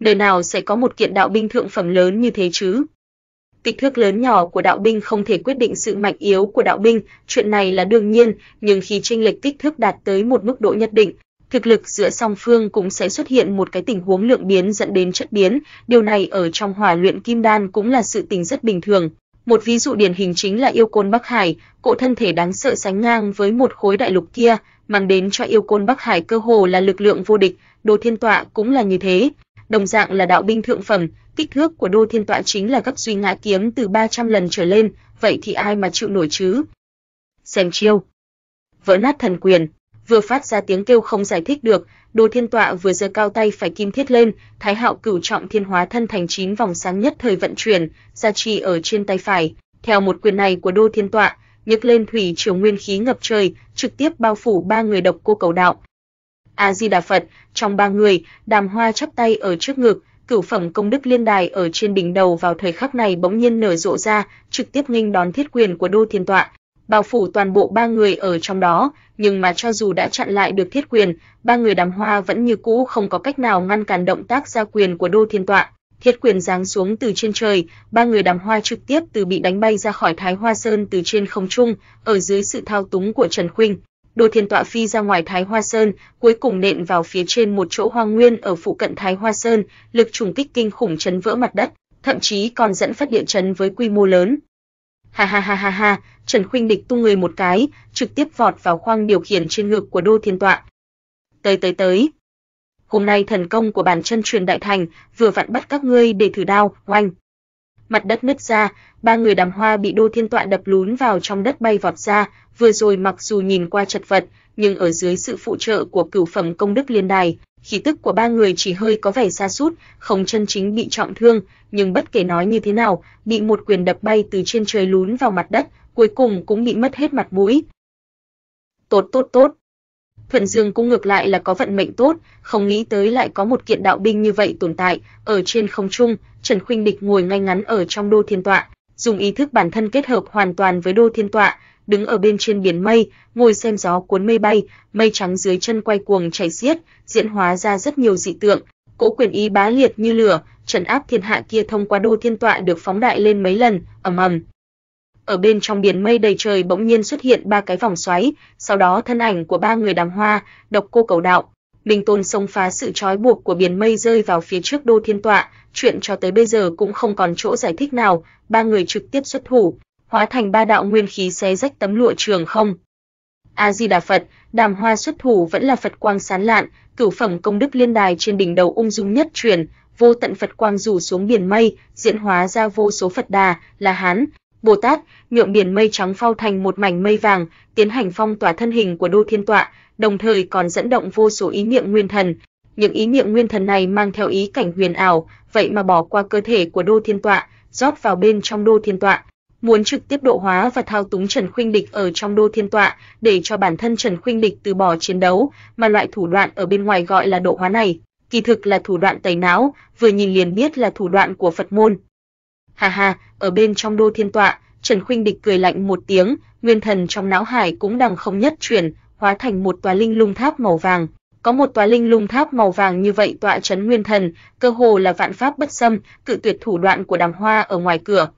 Nơi nào sẽ có một kiện đạo binh thượng phẩm lớn như thế chứ? Kích thước lớn nhỏ của đạo binh không thể quyết định sự mạnh yếu của đạo binh, chuyện này là đương nhiên, nhưng khi chênh lệch kích thước đạt tới một mức độ nhất định, thực lực giữa song phương cũng sẽ xuất hiện một cái tình huống lượng biến dẫn đến chất biến, điều này ở trong hỏa luyện kim đan cũng là sự tình rất bình thường. Một ví dụ điển hình chính là yêu côn Bắc Hải, cỗ thân thể đáng sợ sánh ngang với một khối đại lục kia, mang đến cho yêu côn Bắc Hải cơ hồ là lực lượng vô địch, Đô Thiên Tọa cũng là như thế. Đồng dạng là đạo binh thượng phẩm, kích thước của Đô Thiên Tọa chính là gấp duy ngã kiếm từ 300 lần trở lên, vậy thì ai mà chịu nổi chứ? Xem chiêu. Vỡ nát thần quyền vừa phát ra tiếng kêu không giải thích được, Đồ Thiên Tọa vừa giơ cao tay phải kim thiết lên, Thái Hạo Cửu Trọng Thiên Hóa thân thành chín vòng sáng nhất thời vận chuyển, gia trì ở trên tay phải. Theo một quyền này của Đô Thiên Tọa, nhấc lên thủy triều nguyên khí ngập trời, trực tiếp bao phủ ba người độc cô cầu đạo. A Di Đà Phật, trong ba người, Đàm Hoa chắp tay ở trước ngực, cửu phẩm công đức liên đài ở trên đỉnh đầu vào thời khắc này bỗng nhiên nở rộ ra, trực tiếp nghênh đón thiết quyền của Đô Thiên Tọa, bao phủ toàn bộ ba người ở trong đó, nhưng mà cho dù đã chặn lại được thiết quyền, ba người đàm hoa vẫn như cũ không có cách nào ngăn cản động tác ra quyền của Đô Thiên Tọa. Thiết quyền giáng xuống từ trên trời, ba người đàm hoa trực tiếp từ bị đánh bay ra khỏi Thái Hoa Sơn từ trên không trung, ở dưới sự thao túng của Trần Khuynh. Đô Thiên Tọa phi ra ngoài Thái Hoa Sơn, cuối cùng nện vào phía trên một chỗ hoang nguyên ở phụ cận Thái Hoa Sơn, lực trùng kích kinh khủng chấn vỡ mặt đất, thậm chí còn dẫn phát địa chấn với quy mô lớn, Ha ha ha ha ha, Trần Khuynh Địch tung người một cái, trực tiếp vọt vào khoang điều khiển trên ngực của Đô Thiên Tọa. Tới tới tới. Hôm nay thần công của bản chân truyền đại thành, vừa vặn bắt các ngươi để thử đao, oanh. Mặt đất nứt ra, ba người đàm hoa bị Đô Thiên Tọa đập lún vào trong đất bay vọt ra, vừa rồi mặc dù nhìn qua chật vật, nhưng ở dưới sự phụ trợ của cửu phẩm công đức liên đài, Khí tức của ba người chỉ hơi có vẻ xa sút, không chân chính bị trọng thương, nhưng bất kể nói như thế nào, bị một quyền đập bay từ trên trời lún vào mặt đất, cuối cùng cũng bị mất hết mặt mũi. Tốt tốt tốt. Thuận Dương cũng ngược lại là có vận mệnh tốt, không nghĩ tới lại có một kiện đạo binh như vậy tồn tại, ở trên không trung, Trần Khuynh Địch ngồi ngay ngắn ở trong đô thiên tọa, dùng ý thức bản thân kết hợp hoàn toàn với đô thiên tọa, đứng ở bên trên biển mây, ngồi xem gió cuốn mây bay, mây trắng dưới chân quay cuồng chảy xiết, diễn hóa ra rất nhiều dị tượng, cỗ quyền ý bá liệt như lửa, trận áp thiên hạ kia thông qua đô thiên tọa được phóng đại lên mấy lần, ầm ầm. Ở bên trong biển mây đầy trời bỗng nhiên xuất hiện ba cái vòng xoáy, sau đó thân ảnh của ba người đàm hoa, độc cô cầu đạo, Minh Tôn xông phá sự trói buộc của biển mây rơi vào phía trước đô thiên tọa, chuyện cho tới bây giờ cũng không còn chỗ giải thích nào, ba người trực tiếp xuất thủ, hóa thành ba đạo nguyên khí xé rách tấm lụa trường không. A Di Đà Phật, Đàm Hoa xuất thủ vẫn là Phật quang sáng lạn, cửu phẩm công đức liên đài trên đỉnh đầu ung dung nhất truyền, vô tận Phật quang rủ xuống biển mây, diễn hóa ra vô số Phật Đà, là Hán, Bồ Tát, nhượng biển mây trắng phao thành một mảnh mây vàng, tiến hành phong tỏa thân hình của Đô Thiên Tọa, đồng thời còn dẫn động vô số ý niệm nguyên thần. Những ý niệm nguyên thần này mang theo ý cảnh huyền ảo, vậy mà bỏ qua cơ thể của Đô Thiên Tọa, rót vào bên trong Đô Thiên Tọa, muốn trực tiếp độ hóa và thao túng Trần Khuynh Địch ở trong đô thiên tọa để cho bản thân Trần Khuynh Địch từ bỏ chiến đấu, mà loại thủ đoạn ở bên ngoài gọi là độ hóa này, kỳ thực là thủ đoạn tẩy não, vừa nhìn liền biết là thủ đoạn của Phật môn. Ha ha, ở bên trong đô thiên tọa, Trần Khuynh Địch cười lạnh một tiếng, nguyên thần trong não hải cũng đằng không nhất chuyển, hóa thành một tòa linh lung tháp màu vàng. Có một tòa linh lung tháp màu vàng như vậy tọa trấn nguyên thần, cơ hồ là vạn pháp bất xâm, cự tuyệt thủ đoạn của Đàm hoa ở ngoài cửa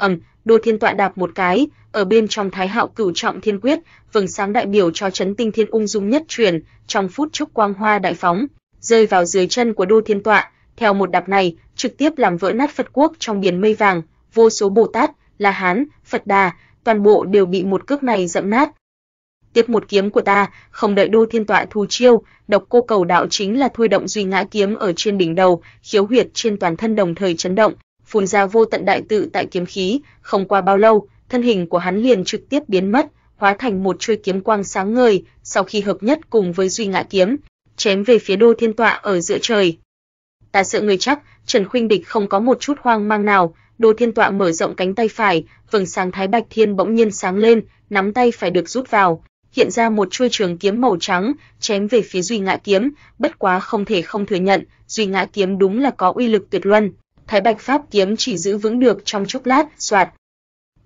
ầm, Đô Thiên Tọa đạp một cái, ở bên trong Thái Hạo Cửu Trọng Thiên Quyết, vầng sáng đại biểu cho chấn tinh thiên ung dung nhất truyền, trong phút chốc quang hoa đại phóng, rơi vào dưới chân của Đô Thiên Tọa, theo một đạp này, trực tiếp làm vỡ nát Phật quốc trong biển mây vàng, vô số Bồ Tát, La Hán, Phật Đà, toàn bộ đều bị một cước này dẫm nát. Tiếp một kiếm của ta, không đợi Đô Thiên Tọa thu chiêu, độc cô cầu đạo chính là thôi động duy ngã kiếm ở trên đỉnh đầu, khiếu huyệt trên toàn thân đồng thời chấn động, phun ra vô tận đại tự tại kiếm khí, không qua bao lâu, thân hình của hắn liền trực tiếp biến mất, hóa thành một chuôi kiếm quang sáng ngời, sau khi hợp nhất cùng với Duy Ngã kiếm, chém về phía Đô Thiên Tọa ở giữa trời. Ta sợ người chắc, Trần Khuynh Địch không có một chút hoang mang nào, Đô Thiên Tọa mở rộng cánh tay phải, vầng sáng thái bạch thiên bỗng nhiên sáng lên, nắm tay phải được rút vào, hiện ra một chuôi trường kiếm màu trắng, chém về phía Duy Ngã kiếm, bất quá không thể không thừa nhận, Duy Ngã kiếm đúng là có uy lực tuyệt luân, Thái Bạch Pháp kiếm chỉ giữ vững được trong chốc lát, xoạt.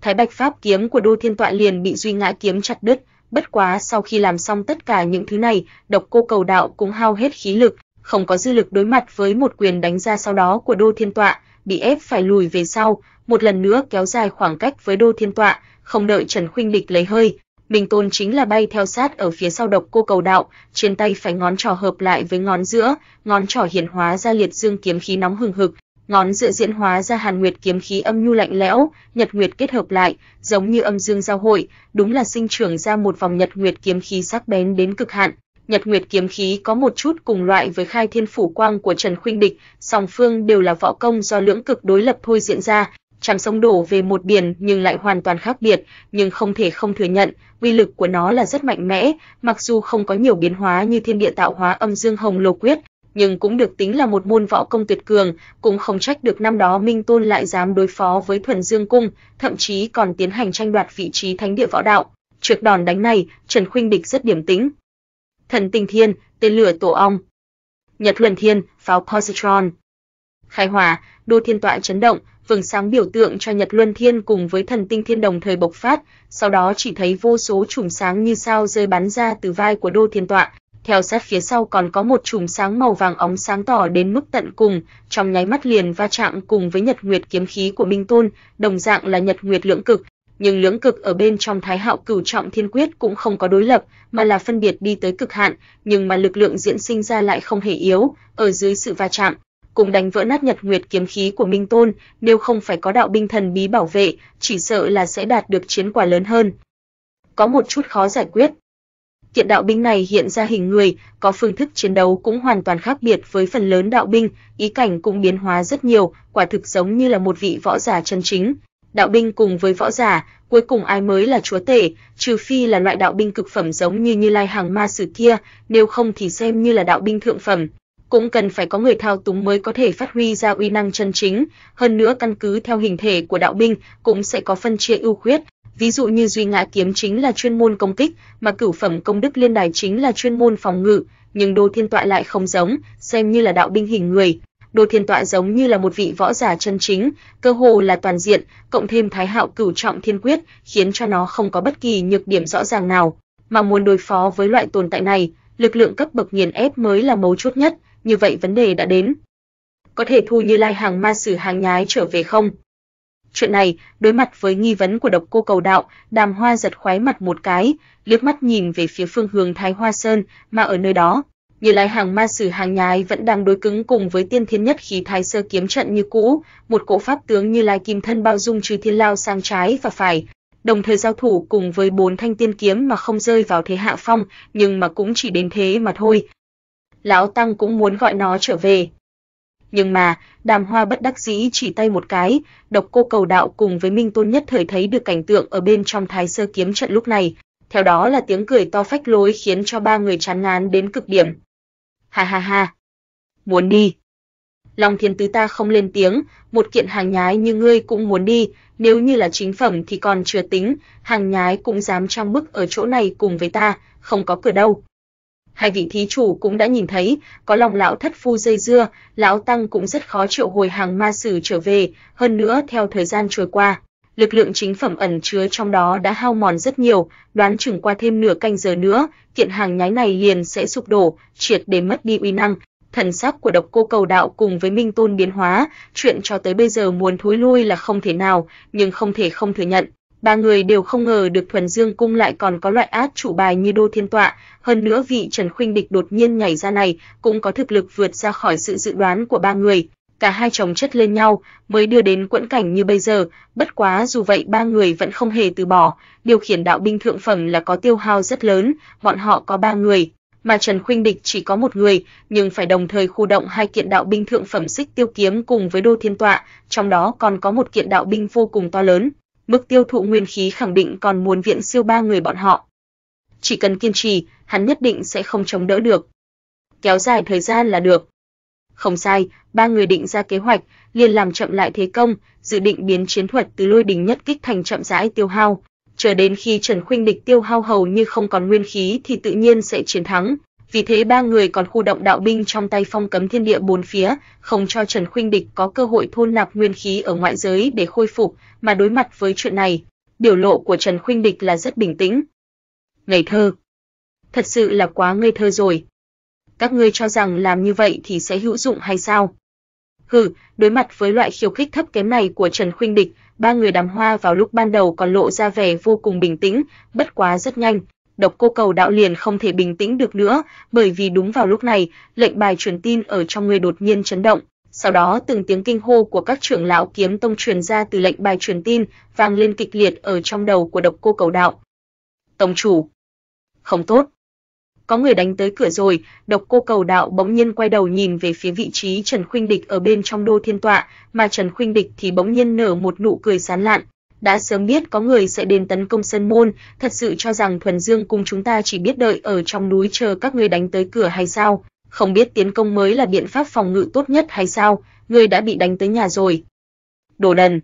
Thái Bạch Pháp kiếm của Đô Thiên Tọa liền bị Duy Ngã kiếm chặt đứt, bất quá sau khi làm xong tất cả những thứ này, Độc Cô Cầu Đạo cũng hao hết khí lực, không có dư lực đối mặt với một quyền đánh ra sau đó của Đô Thiên Tọa, bị ép phải lùi về sau, một lần nữa kéo dài khoảng cách với Đô Thiên Tọa, không đợi Trần Khuynh Địch lấy hơi, Minh Tôn chính là bay theo sát ở phía sau Độc Cô Cầu Đạo, trên tay phải ngón trỏ hợp lại với ngón giữa, ngón trỏ hiện hóa ra liệt dương kiếm khí nóng hừng hực, ngón giữa diễn hóa ra Hàn Nguyệt kiếm khí âm nhu lạnh lẽo, Nhật Nguyệt kết hợp lại, giống như âm dương giao hội, đúng là sinh trưởng ra một vòng Nhật Nguyệt kiếm khí sắc bén đến cực hạn. Nhật Nguyệt kiếm khí có một chút cùng loại với Khai Thiên phủ quang của Trần Khuynh Địch, song phương đều là võ công do lưỡng cực đối lập thôi diễn ra, chẳng sông đổ về một biển nhưng lại hoàn toàn khác biệt, nhưng không thể không thừa nhận, uy lực của nó là rất mạnh mẽ, mặc dù không có nhiều biến hóa như Thiên Địa Tạo Hóa Âm Dương Hồng Lô Quyết, nhưng cũng được tính là một môn võ công tuyệt cường, cũng không trách được năm đó Minh Tôn lại dám đối phó với Thuần Dương cung, thậm chí còn tiến hành tranh đoạt vị trí thánh địa võ đạo. Trượt đòn đánh này, Trần Khuynh Địch rất điểm tính. Thần Tinh Thiên, tên lửa tổ ong. Nhật Luân Thiên, pháo positron. Khai hỏa, đô thiên tọa chấn động, vầng sáng biểu tượng cho Nhật Luân Thiên cùng với Thần Tinh Thiên đồng thời bộc phát, sau đó chỉ thấy vô số chùm sáng như sao rơi bắn ra từ vai của Đô Thiên Tọa, theo sát phía sau còn có một chùm sáng màu vàng óng sáng tỏ đến mức tận cùng, trong nháy mắt liền va chạm cùng với Nhật Nguyệt kiếm khí của Minh Tôn, đồng dạng là Nhật Nguyệt lưỡng cực, nhưng lưỡng cực ở bên trong Thái Hạo Cửu Trọng Thiên Quyết cũng không có đối lập, mà là phân biệt đi tới cực hạn, nhưng mà lực lượng diễn sinh ra lại không hề yếu, ở dưới sự va chạm cùng đánh vỡ nát Nhật Nguyệt kiếm khí của Minh Tôn, nếu không phải có đạo binh thần bí bảo vệ, chỉ sợ là sẽ đạt được chiến quả lớn hơn. Có một chút khó giải quyết, Kiện đạo binh này hiện ra hình người, có phương thức chiến đấu cũng hoàn toàn khác biệt với phần lớn đạo binh, ý cảnh cũng biến hóa rất nhiều, quả thực giống như là một vị võ giả chân chính. Đạo binh cùng với võ giả, cuối cùng ai mới là chúa tể, trừ phi là loại đạo binh cực phẩm giống như Như Lai hàng ma sử kia, nếu không thì xem như là đạo binh thượng phẩm cũng cần phải có người thao túng mới có thể phát huy ra uy năng chân chính, hơn nữa căn cứ theo hình thể của đạo binh cũng sẽ có phân chia ưu khuyết, Ví dụ như Duy Ngã kiếm chính là chuyên môn công kích, mà cửu phẩm công đức liên đài chính là chuyên môn phòng ngự, nhưng Đô Thiên Tọa lại không giống, xem như là đạo binh hình người. Đô Thiên Tọa giống như là một vị võ giả chân chính, cơ hồ là toàn diện, cộng thêm Thái Hạo Cửu Trọng Thiên Quyết, khiến cho nó không có bất kỳ nhược điểm rõ ràng nào. Mà muốn đối phó với loại tồn tại này, lực lượng cấp bậc nghiền ép mới là mấu chốt nhất, như vậy vấn đề đã đến. Có thể thu Như Lai hàng ma sử hàng nhái trở về không? Chuyện này, đối mặt với nghi vấn của độc cô cầu đạo, đàm hoa giật khoái mặt một cái, liếc mắt nhìn về phía phương hướng Thái Hoa Sơn, mà ở nơi đó, như lái hàng ma sử hàng nhái vẫn đang đối cứng cùng với tiên thiên nhất khí thái sơ kiếm trận như cũ, một cỗ pháp tướng như lai kim thân bao dung trừ thiên lao sang trái và phải, đồng thời giao thủ cùng với bốn thanh tiên kiếm mà không rơi vào thế hạ phong, nhưng mà cũng chỉ đến thế mà thôi. Lão Tăng cũng muốn gọi nó trở về, nhưng mà, Đàm Hoa bất đắc dĩ chỉ tay một cái, Độc Cô Cầu Đạo cùng với Minh Tôn nhất thời thấy được cảnh tượng ở bên trong Thái Sơ kiếm trận lúc này, theo đó là tiếng cười to phách lối khiến cho ba người chán ngán đến cực điểm. Ha ha ha. Muốn đi. Long Thiên Tứ ta không lên tiếng, một kiện hàng nhái như ngươi cũng muốn đi, nếu như là chính phẩm thì còn chưa tính, hàng nhái cũng dám trong bức ở chỗ này cùng với ta, không có cửa đâu hai vị thí chủ cũng đã nhìn thấy, có lòng lão thất phu dây dưa, lão tăng cũng rất khó triệu hồi hàng ma sử trở về, hơn nữa theo thời gian trôi qua, lực lượng chính phẩm ẩn chứa trong đó đã hao mòn rất nhiều, đoán chừng qua thêm nửa canh giờ nữa, kiện hàng nhái này liền sẽ sụp đổ, triệt để mất đi uy năng. Thần sắc của độc cô cầu đạo cùng với Minh Tôn biến hóa, chuyện cho tới bây giờ muốn thối lui là không thể nào, nhưng không thể không thừa nhận, ba người đều không ngờ được Thuần Dương cung lại còn có loại át chủ bài như Đô Thiên Tọa, hơn nữa vị Trần Khuynh Địch đột nhiên nhảy ra này cũng có thực lực vượt ra khỏi sự dự đoán của ba người, cả hai chồng chất lên nhau mới đưa đến quẫn cảnh như bây giờ, bất quá dù vậy ba người vẫn không hề từ bỏ, điều khiển đạo binh thượng phẩm là có tiêu hao rất lớn, bọn họ có ba người, mà Trần Khuynh Địch chỉ có một người, nhưng phải đồng thời khu động hai kiện đạo binh thượng phẩm xích tiêu kiếm cùng với Đô Thiên Tọa, trong đó còn có một kiện đạo binh vô cùng to lớn, mức tiêu thụ nguyên khí khẳng định còn muốn viện siêu ba người bọn họ. Chỉ cần kiên trì, hắn nhất định sẽ không chống đỡ được. Kéo dài thời gian là được. Không sai, ba người định ra kế hoạch, liền làm chậm lại thế công, dự định biến chiến thuật từ lôi đình nhất kích thành chậm rãi tiêu hao, chờ đến khi Trần Khuynh Địch tiêu hao hầu như không còn nguyên khí thì tự nhiên sẽ chiến thắng, vì thế ba người còn khu động đạo binh trong tay phong cấm thiên địa bốn phía, không cho Trần Khuynh Địch có cơ hội thôn nạp nguyên khí ở ngoại giới để khôi phục, mà đối mặt với chuyện này, biểu lộ của Trần Khuynh Địch là rất bình tĩnh. Ngây thơ. Thật sự là quá ngây thơ rồi. Các ngươi cho rằng làm như vậy thì sẽ hữu dụng hay sao? Hừ, đối mặt với loại khiêu khích thấp kém này của Trần Khuynh Địch, ba người đám hoa vào lúc ban đầu còn lộ ra vẻ vô cùng bình tĩnh, bất quá rất nhanh, Độc Cô Cầu Đạo liền không thể bình tĩnh được nữa, bởi vì đúng vào lúc này, lệnh bài truyền tin ở trong người đột nhiên chấn động, sau đó từng tiếng kinh hô của các trưởng lão kiếm tông truyền ra từ lệnh bài truyền tin, vang lên kịch liệt ở trong đầu của Độc Cô Cầu Đạo. Tông chủ, không tốt. Có người đánh tới cửa rồi, Độc Cô Cầu Đạo bỗng nhiên quay đầu nhìn về phía vị trí Trần Khuynh Địch ở bên trong đô thiên tọa, mà Trần Khuynh Địch thì bỗng nhiên nở một nụ cười sán lạn, đã sớm biết có người sẽ đến tấn công sân Môn, thật sự cho rằng Thuần Dương cung chúng ta chỉ biết đợi ở trong núi chờ các ngươi đánh tới cửa hay sao? Không biết tiến công mới là biện pháp phòng ngự tốt nhất hay sao? Ngươi đã bị đánh tới nhà rồi. Đồ đần.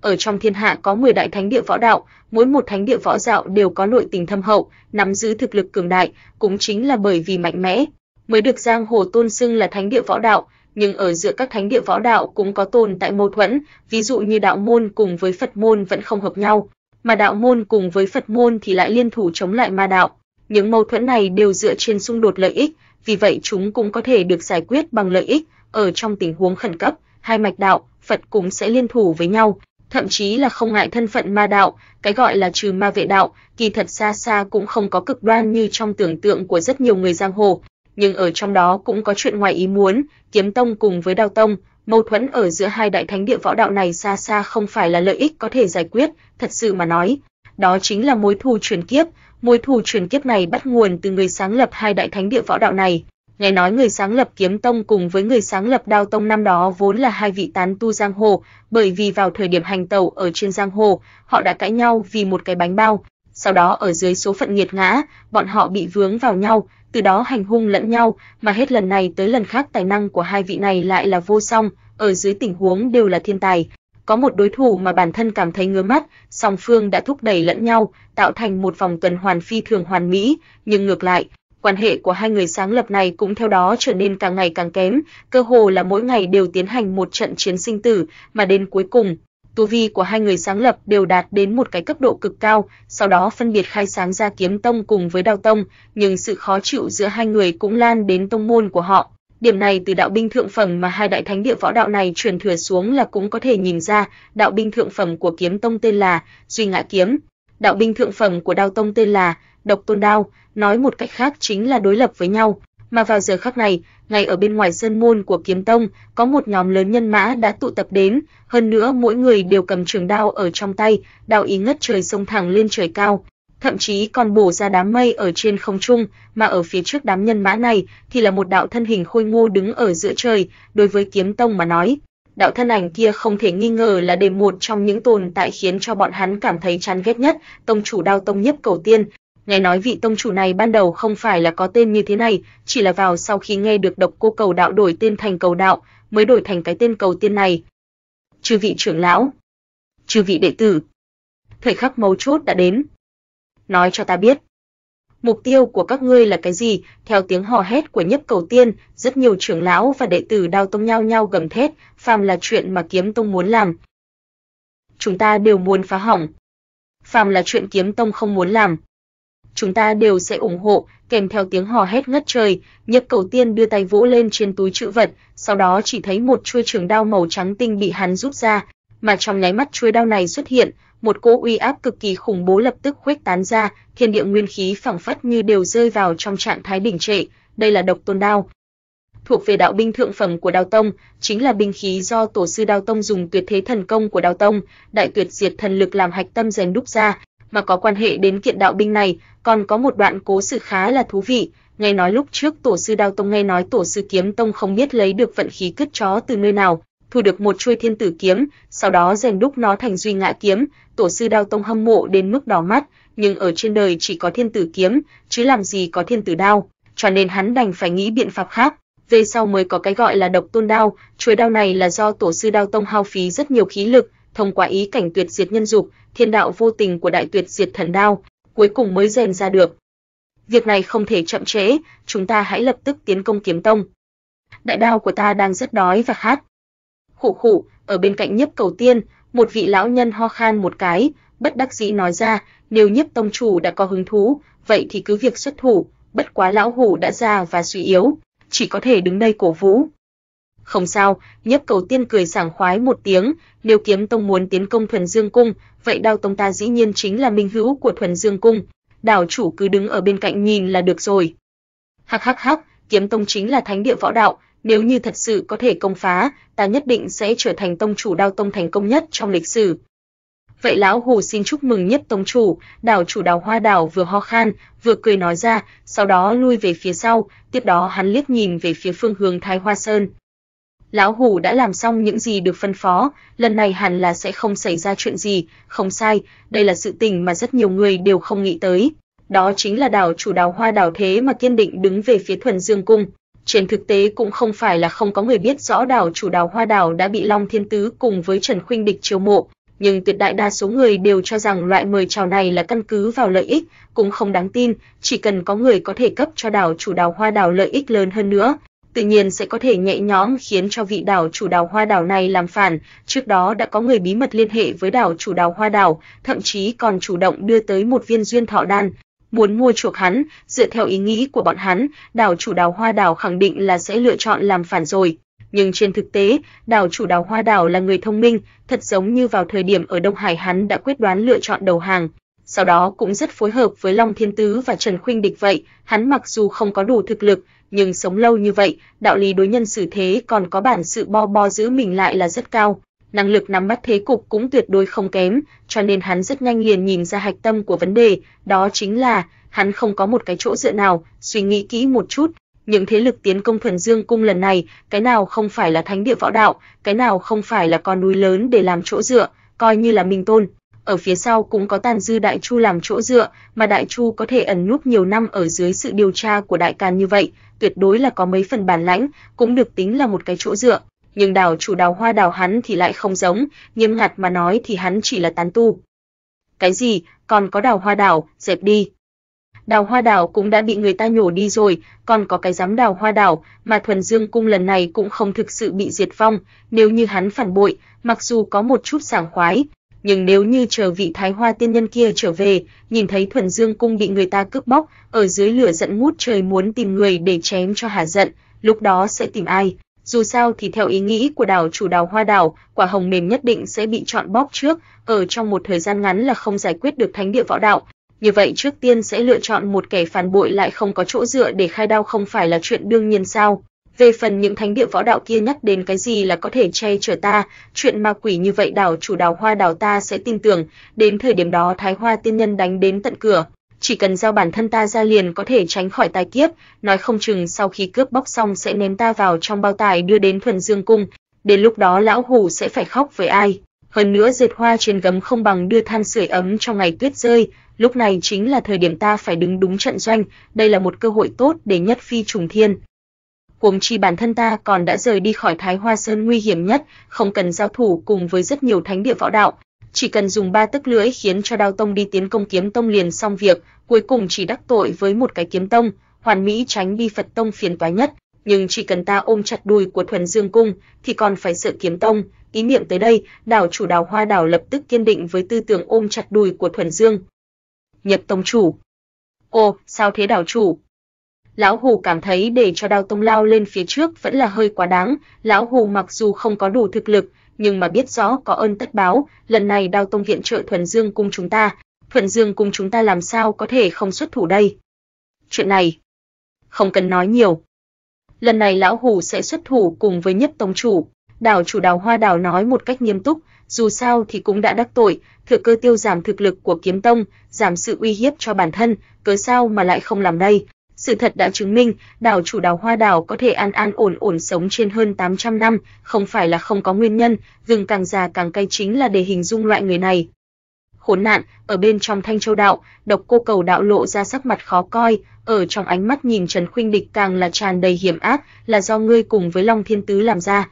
Ở trong thiên hạ có 10 đại thánh địa võ đạo, mỗi một thánh địa võ đạo đều có nội tình thâm hậu, nắm giữ thực lực cường đại, cũng chính là bởi vì mạnh mẽ mới được giang hồ tôn xưng là thánh địa võ đạo, nhưng ở giữa các thánh địa võ đạo cũng có tồn tại mâu thuẫn, ví dụ như đạo môn cùng với Phật môn vẫn không hợp nhau, mà đạo môn cùng với Phật môn thì lại liên thủ chống lại ma đạo. Những mâu thuẫn này đều dựa trên xung đột lợi ích, vì vậy chúng cũng có thể được giải quyết bằng lợi ích, ở trong tình huống khẩn cấp, hai mạch đạo, Phật cũng sẽ liên thủ với nhau, thậm chí là không ngại thân phận ma đạo, cái gọi là trừ ma vệ đạo, kỳ thật xa xa cũng không có cực đoan như trong tưởng tượng của rất nhiều người giang hồ, nhưng ở trong đó cũng có chuyện ngoài ý muốn, Kiếm Tông cùng với Đao Tông, mâu thuẫn ở giữa hai đại thánh địa võ đạo này xa xa không phải là lợi ích có thể giải quyết, thật sự mà nói, đó chính là mối thù truyền kiếp, mối thù truyền kiếp này bắt nguồn từ người sáng lập hai đại thánh địa võ đạo này. Nghe nói người sáng lập Kiếm Tông cùng với người sáng lập Đao Tông năm đó vốn là hai vị tán tu giang hồ, bởi vì vào thời điểm hành tẩu ở trên giang hồ, họ đã cãi nhau vì một cái bánh bao, sau đó ở dưới số phận nghiệt ngã, bọn họ bị vướng vào nhau, từ đó hành hung lẫn nhau, mà hết lần này tới lần khác tài năng của hai vị này lại là vô song, ở dưới tình huống đều là thiên tài. Có một đối thủ mà bản thân cảm thấy ngứa mắt, song phương đã thúc đẩy lẫn nhau, tạo thành một vòng tuần hoàn phi thường hoàn mỹ, nhưng ngược lại, quan hệ của hai người sáng lập này cũng theo đó trở nên càng ngày càng kém, cơ hồ là mỗi ngày đều tiến hành một trận chiến sinh tử, mà đến cuối cùng, tu vi của hai người sáng lập đều đạt đến một cái cấp độ cực cao, sau đó phân biệt khai sáng ra kiếm tông cùng với đào tông, nhưng sự khó chịu giữa hai người cũng lan đến tông môn của họ. Điểm này từ đạo binh thượng phẩm mà hai đại thánh địa võ đạo này truyền thừa xuống là cũng có thể nhìn ra, đạo binh thượng phẩm của kiếm tông tên là Duy Ngã Kiếm, đạo binh thượng phẩm của đao tông tên là Độc Tôn Đao, nói một cách khác chính là đối lập với nhau, mà vào giờ khắc này, ngay ở bên ngoài sơn môn của Kiếm Tông, có một nhóm lớn nhân mã đã tụ tập đến, hơn nữa mỗi người đều cầm trường đao ở trong tay, đao ý ngất trời sông thẳng lên trời cao, thậm chí còn bổ ra đám mây ở trên không trung, mà ở phía trước đám nhân mã này thì là một đạo thân hình khôi ngô đứng ở giữa trời, đối với Kiếm Tông mà nói, đạo thân ảnh kia không thể nghi ngờ là đệ một trong những tồn tại khiến cho bọn hắn cảm thấy chán ghét nhất, tông chủ Đao Tông Nhiếp Cầu Tiên, Nghe nói vị tông chủ này ban đầu không phải là có tên như thế này, chỉ là vào sau khi nghe được độc cô cầu đạo đổi tên thành cầu đạo, mới đổi thành cái tên cầu tiên này. Chư vị trưởng lão, chư vị đệ tử, thời khắc mấu chốt đã đến. Nói cho ta biết, mục tiêu của các ngươi là cái gì? Theo tiếng hò hét của Nhất Cầu Tiên, rất nhiều trưởng lão và đệ tử Đao Tông nhau nhau gầm thét, phàm là chuyện mà Kiếm Tông muốn làm. Chúng ta đều muốn phá hỏng. Phàm là chuyện Kiếm Tông không muốn làm, chúng ta đều sẽ ủng hộ, kèm theo tiếng hò hét ngất trời, Nhật Cẩu Tiên đưa tay vỗ lên trên túi trữ vật, sau đó chỉ thấy một chuôi trường đao màu trắng tinh bị hắn rút ra, mà trong nháy mắt chuôi đao này xuất hiện, một cỗ uy áp cực kỳ khủng bố lập tức khuếch tán ra, thiên địa nguyên khí phảng phất như đều rơi vào trong trạng thái đình trệ, đây là độc tôn đao. Thuộc về đạo binh thượng phẩm của Đao tông, chính là binh khí do tổ sư Đao tông dùng tuyệt thế thần công của Đao tông, đại tuyệt diệt thần lực làm hạch tâm rèn đúc ra, mà có quan hệ đến kiện đạo binh này, còn có một đoạn cố sự khá là thú vị. Nghe nói lúc trước tổ sư Đao Tông nghe nói tổ sư Kiếm Tông không biết lấy được vận khí cứt chó từ nơi nào, thu được một chuôi thiên tử kiếm, sau đó rèn đúc nó thành duy ngã kiếm, tổ sư Đao Tông hâm mộ đến mức đỏ mắt, nhưng ở trên đời chỉ có thiên tử kiếm, chứ làm gì có thiên tử đao, cho nên hắn đành phải nghĩ biện pháp khác. Về sau mới có cái gọi là độc tôn đao, chuôi đao này là do tổ sư Đao Tông hao phí rất nhiều khí lực, thông qua ý cảnh tuyệt diệt nhân dục, thiên đạo vô tình của đại tuyệt diệt thần đao, cuối cùng mới rèn ra được. Việc này không thể chậm trễ, chúng ta hãy lập tức tiến công kiếm tông. Đại đao của ta đang rất đói và khát. Khụ khụ, ở bên cạnh nhấp Cầu Tiên, một vị lão nhân ho khan một cái, bất đắc dĩ nói ra, nếu nhấp tông chủ đã có hứng thú, vậy thì cứ việc xuất thủ, bất quá lão hủ đã già và suy yếu, chỉ có thể đứng đây cổ vũ. Không sao, Nhấp Cầu Tiên cười sảng khoái một tiếng, nếu Kiếm Tông muốn tiến công Thuần Dương cung, vậy Đao Tông ta dĩ nhiên chính là minh hữu của Thuần Dương cung, đảo chủ cứ đứng ở bên cạnh nhìn là được rồi. Hắc hắc hắc, Kiếm Tông chính là thánh địa võ đạo, nếu như thật sự có thể công phá, ta nhất định sẽ trở thành tông chủ Đao Tông thành công nhất trong lịch sử. Vậy lão Hồ xin chúc mừng nhất tông chủ, đảo chủ đào hoa đảo vừa ho khan, vừa cười nói ra, sau đó lui về phía sau, tiếp đó hắn liếc nhìn về phía phương hướng Thái Hoa Sơn lão hủ đã làm xong những gì được phân phó, lần này hẳn là sẽ không xảy ra chuyện gì, không sai, đây là sự tình mà rất nhiều người đều không nghĩ tới. Đó chính là đảo chủ đào hoa đảo thế mà kiên định đứng về phía thuần dương cung. Trên thực tế cũng không phải là không có người biết rõ đảo chủ đào hoa đảo đã bị Long Thiên Tứ cùng với Trần Khuynh Địch chiêu mộ, nhưng tuyệt đại đa số người đều cho rằng loại mời chào này là căn cứ vào lợi ích, cũng không đáng tin, chỉ cần có người có thể cấp cho đảo chủ đào hoa đảo lợi ích lớn hơn nữa, tự nhiên sẽ có thể nhẹ nhõm khiến cho vị đảo chủ đào hoa đảo này làm phản. Trước đó đã có người bí mật liên hệ với đảo chủ đào hoa đảo, thậm chí còn chủ động đưa tới một viên duyên thọ đan, muốn mua chuộc hắn, dựa theo ý nghĩ của bọn hắn, đảo chủ đào hoa đảo khẳng định là sẽ lựa chọn làm phản rồi. Nhưng trên thực tế, đảo chủ đào hoa đảo là người thông minh, thật giống như vào thời điểm ở Đông Hải hắn đã quyết đoán lựa chọn đầu hàng. Sau đó cũng rất phối hợp với Long Thiên Tứ và Trần Khuynh Địch vậy, hắn mặc dù không có đủ thực lực, nhưng sống lâu như vậy, đạo lý đối nhân xử thế còn có bản sự bo bo giữ mình lại là rất cao, năng lực nắm bắt thế cục cũng tuyệt đối không kém, cho nên hắn rất nhanh liền nhìn ra hạch tâm của vấn đề, đó chính là hắn không có một cái chỗ dựa nào, suy nghĩ kỹ một chút, những thế lực tiến công thuần dương cung lần này, cái nào không phải là thánh địa võ đạo, cái nào không phải là con núi lớn để làm chỗ dựa, coi như là minh tôn, ở phía sau cũng có Tàn Dư Đại Chu làm chỗ dựa, mà Đại Chu có thể ẩn núp nhiều năm ở dưới sự điều tra của Đại can như vậy, tuyệt đối là có mấy phần bản lãnh, cũng được tính là một cái chỗ dựa. Nhưng đảo chủ đào hoa đào hắn thì lại không giống, nghiêm ngặt mà nói thì hắn chỉ là tán tu. Cái gì, còn có đào hoa đào dẹp đi. Đào hoa đào cũng đã bị người ta nhổ đi rồi, còn có cái giám đào hoa đào mà thuần dương cung lần này cũng không thực sự bị diệt vong, nếu như hắn phản bội, mặc dù có một chút sảng khoái, nhưng nếu như chờ vị Thái Hoa tiên nhân kia trở về, nhìn thấy Thuần Dương cung bị người ta cướp bóc, ở dưới lửa giận ngút trời muốn tìm người để chém cho hả giận, lúc đó sẽ tìm ai? Dù sao thì theo ý nghĩ của đảo chủ đào hoa đảo, quả hồng mềm nhất định sẽ bị chọn bóc trước, ở trong một thời gian ngắn là không giải quyết được thánh địa võ đạo. Như vậy trước tiên sẽ lựa chọn một kẻ phản bội lại không có chỗ dựa để khai đao không phải là chuyện đương nhiên sao? Về phần những thánh địa võ đạo kia nhắc đến cái gì là có thể che chở ta, chuyện ma quỷ như vậy đảo chủ đào hoa đào ta sẽ tin tưởng, đến thời điểm đó Thái Hoa tiên nhân đánh đến tận cửa, chỉ cần giao bản thân ta ra liền có thể tránh khỏi tai kiếp, nói không chừng sau khi cướp bóc xong sẽ ném ta vào trong bao tài đưa đến thuần dương cung, đến lúc đó lão hủ sẽ phải khóc với ai. Hơn nữa dệt hoa trên gấm không bằng đưa than sưởi ấm trong ngày tuyết rơi, lúc này chính là thời điểm ta phải đứng đúng trận doanh, đây là một cơ hội tốt để nhất phi trùng thiên huống chi bản thân ta còn đã rời đi khỏi Thái Hoa Sơn nguy hiểm nhất, không cần giao thủ cùng với rất nhiều thánh địa võ đạo, chỉ cần dùng ba tức lưỡi khiến cho Đao tông đi tiến công Kiếm tông liền xong việc, cuối cùng chỉ đắc tội với một cái Kiếm tông, hoàn mỹ tránh đi Phật tông phiền toái nhất, nhưng chỉ cần ta ôm chặt đùi của Thuần Dương cung thì còn phải sợ Kiếm tông. Ý niệm tới đây, đảo chủ Đào Hoa Đảo lập tức kiên định với tư tưởng ôm chặt đùi của Thuần Dương. Nhập tông chủ. Ồ, sao thế đảo chủ, lão hù cảm thấy để cho Đao Tông lao lên phía trước vẫn là hơi quá đáng, lão hù mặc dù không có đủ thực lực, nhưng mà biết rõ có ơn tất báo, lần này Đao Tông viện trợ Thuần Dương cung chúng ta, Thuần Dương cung chúng ta làm sao có thể không xuất thủ đây? Chuyện này không cần nói nhiều. Lần này lão hù sẽ xuất thủ cùng với Nhất Tông chủ, Đào chủ Đào Hoa Đào nói một cách nghiêm túc, dù sao thì cũng đã đắc tội, thừa cơ tiêu giảm thực lực của kiếm tông, giảm sự uy hiếp cho bản thân, cớ sao mà lại không làm đây, sự thật đã chứng minh, đảo chủ đào hoa đảo có thể an an ổn ổn sống trên hơn 800 năm, không phải là không có nguyên nhân, gừng càng già càng cay chính là để hình dung loại người này. Khốn nạn, ở bên trong Thanh Châu đạo, Độc Cô Cầu đạo lộ ra sắc mặt khó coi, ở trong ánh mắt nhìn Trần Khuynh Địch càng là tràn đầy hiểm ác, là do ngươi cùng với Long Thiên Tứ làm ra.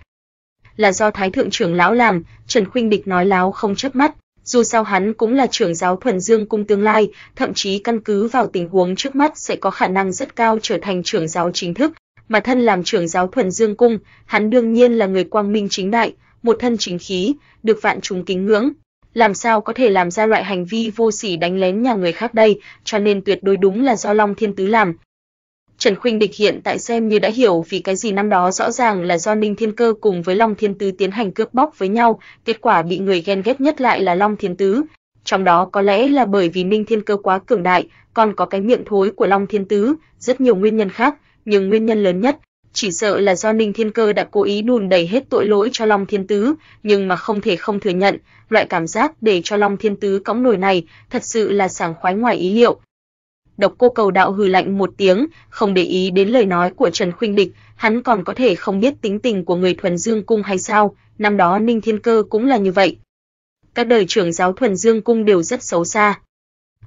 Là do Thái thượng trưởng lão làm, Trần Khuynh Địch nói láo không chớp mắt, dù sao hắn cũng là trưởng giáo thuần dương cung tương lai, thậm chí căn cứ vào tình huống trước mắt sẽ có khả năng rất cao trở thành trưởng giáo chính thức, mà thân làm trưởng giáo thuần dương cung, hắn đương nhiên là người quang minh chính đại, một thân chính khí, được vạn chúng kính ngưỡng. Làm sao có thể làm ra loại hành vi vô sỉ đánh lén nhà người khác đây, cho nên tuyệt đối đúng là do Long Thiên Tứ làm, Trần Khuynh Địch hiện tại xem như đã hiểu vì cái gì năm đó rõ ràng là do Ninh Thiên Cơ cùng với Long Thiên Tứ tiến hành cướp bóc với nhau, kết quả bị người ghen ghét nhất lại là Long Thiên Tứ. Trong đó có lẽ là bởi vì Ninh Thiên Cơ quá cường đại, còn có cái miệng thối của Long Thiên Tứ, rất nhiều nguyên nhân khác, nhưng nguyên nhân lớn nhất chỉ sợ là do Ninh Thiên Cơ đã cố ý đùn đẩy hết tội lỗi cho Long Thiên Tứ, nhưng mà không thể không thừa nhận, loại cảm giác để cho Long Thiên Tứ cõng nổi này thật sự là sảng khoái ngoài ý liệu, Độc Cô Cầu Đạo hừ lạnh một tiếng, không để ý đến lời nói của Trần Khuynh Địch, hắn còn có thể không biết tính tình của người Thuần Dương cung hay sao, năm đó Ninh Thiên Cơ cũng là như vậy. Các đời trưởng giáo Thuần Dương cung đều rất xấu xa.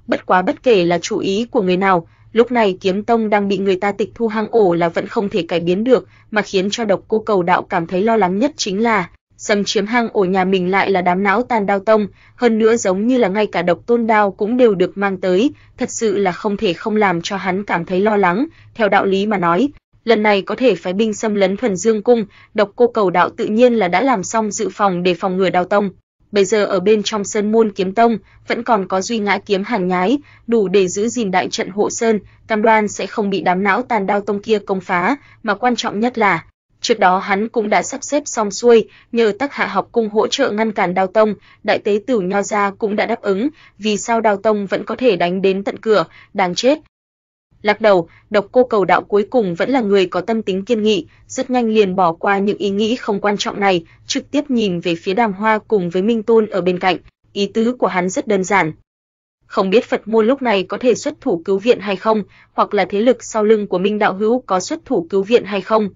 Bất quá bất kể là chủ ý của người nào, lúc này Kiếm Tông đang bị người ta tịch thu hang ổ là vẫn không thể cải biến được, mà khiến cho Độc Cô Cầu Đạo cảm thấy lo lắng nhất chính là xâm chiếm hang ổ nhà mình lại là đám não tàn đau tông, hơn nữa giống như là ngay cả độc tôn đao cũng đều được mang tới, thật sự là không thể không làm cho hắn cảm thấy lo lắng, theo đạo lý mà nói. Lần này có thể phái binh xâm lấn thuần dương cung, độc cô cầu đạo tự nhiên là đã làm xong dự phòng để phòng ngừa đao tông. Bây giờ ở bên trong sơn môn kiếm tông, vẫn còn có duy ngã kiếm hàng nhái, đủ để giữ gìn đại trận hộ sơn, cam đoan sẽ không bị đám não tàn đao tông kia công phá, mà quan trọng nhất là Trước đó hắn cũng đã sắp xếp xong xuôi, nhờ tác Hạ học cung hỗ trợ ngăn cản Đào Tông, đại tế tử Nho gia cũng đã đáp ứng, vì sao Đào Tông vẫn có thể đánh đến tận cửa, đáng chết. Lắc đầu, độc cô cầu đạo cuối cùng vẫn là người có tâm tính kiên nghị, rất nhanh liền bỏ qua những ý nghĩ không quan trọng này, trực tiếp nhìn về phía Đàm Hoa cùng với Minh Tôn ở bên cạnh, ý tứ của hắn rất đơn giản. Không biết Phật môn lúc này có thể xuất thủ cứu viện hay không, hoặc là thế lực sau lưng của Minh đạo hữu có xuất thủ cứu viện hay không,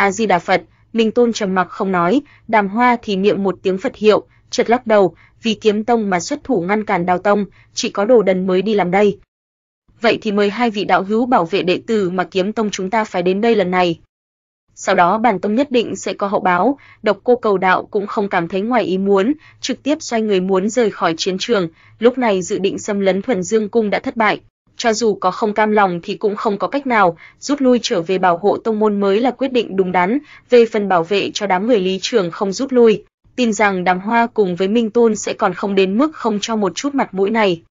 A Di Đà Phật, Minh Tôn trầm mặc không nói, Đàm Hoa thì miệng một tiếng Phật hiệu, chợt lắc đầu, vì kiếm tông mà xuất thủ ngăn cản Đào tông, chỉ có đồ đần mới đi làm đây. Vậy thì mời hai vị đạo hữu bảo vệ đệ tử mà kiếm tông chúng ta phải đến đây lần này. Sau đó bản tông nhất định sẽ có hậu báo, độc cô cầu đạo cũng không cảm thấy ngoài ý muốn, trực tiếp xoay người muốn rời khỏi chiến trường, lúc này dự định xâm lấn thuần dương cung đã thất bại, cho dù có không cam lòng thì cũng không có cách nào, rút lui trở về bảo hộ tông môn mới là quyết định đúng đắn, về phần bảo vệ cho đám người Lý Trường không rút lui, tin rằng Đàm Hoa cùng với Minh Tôn sẽ còn không đến mức không cho một chút mặt mũi này.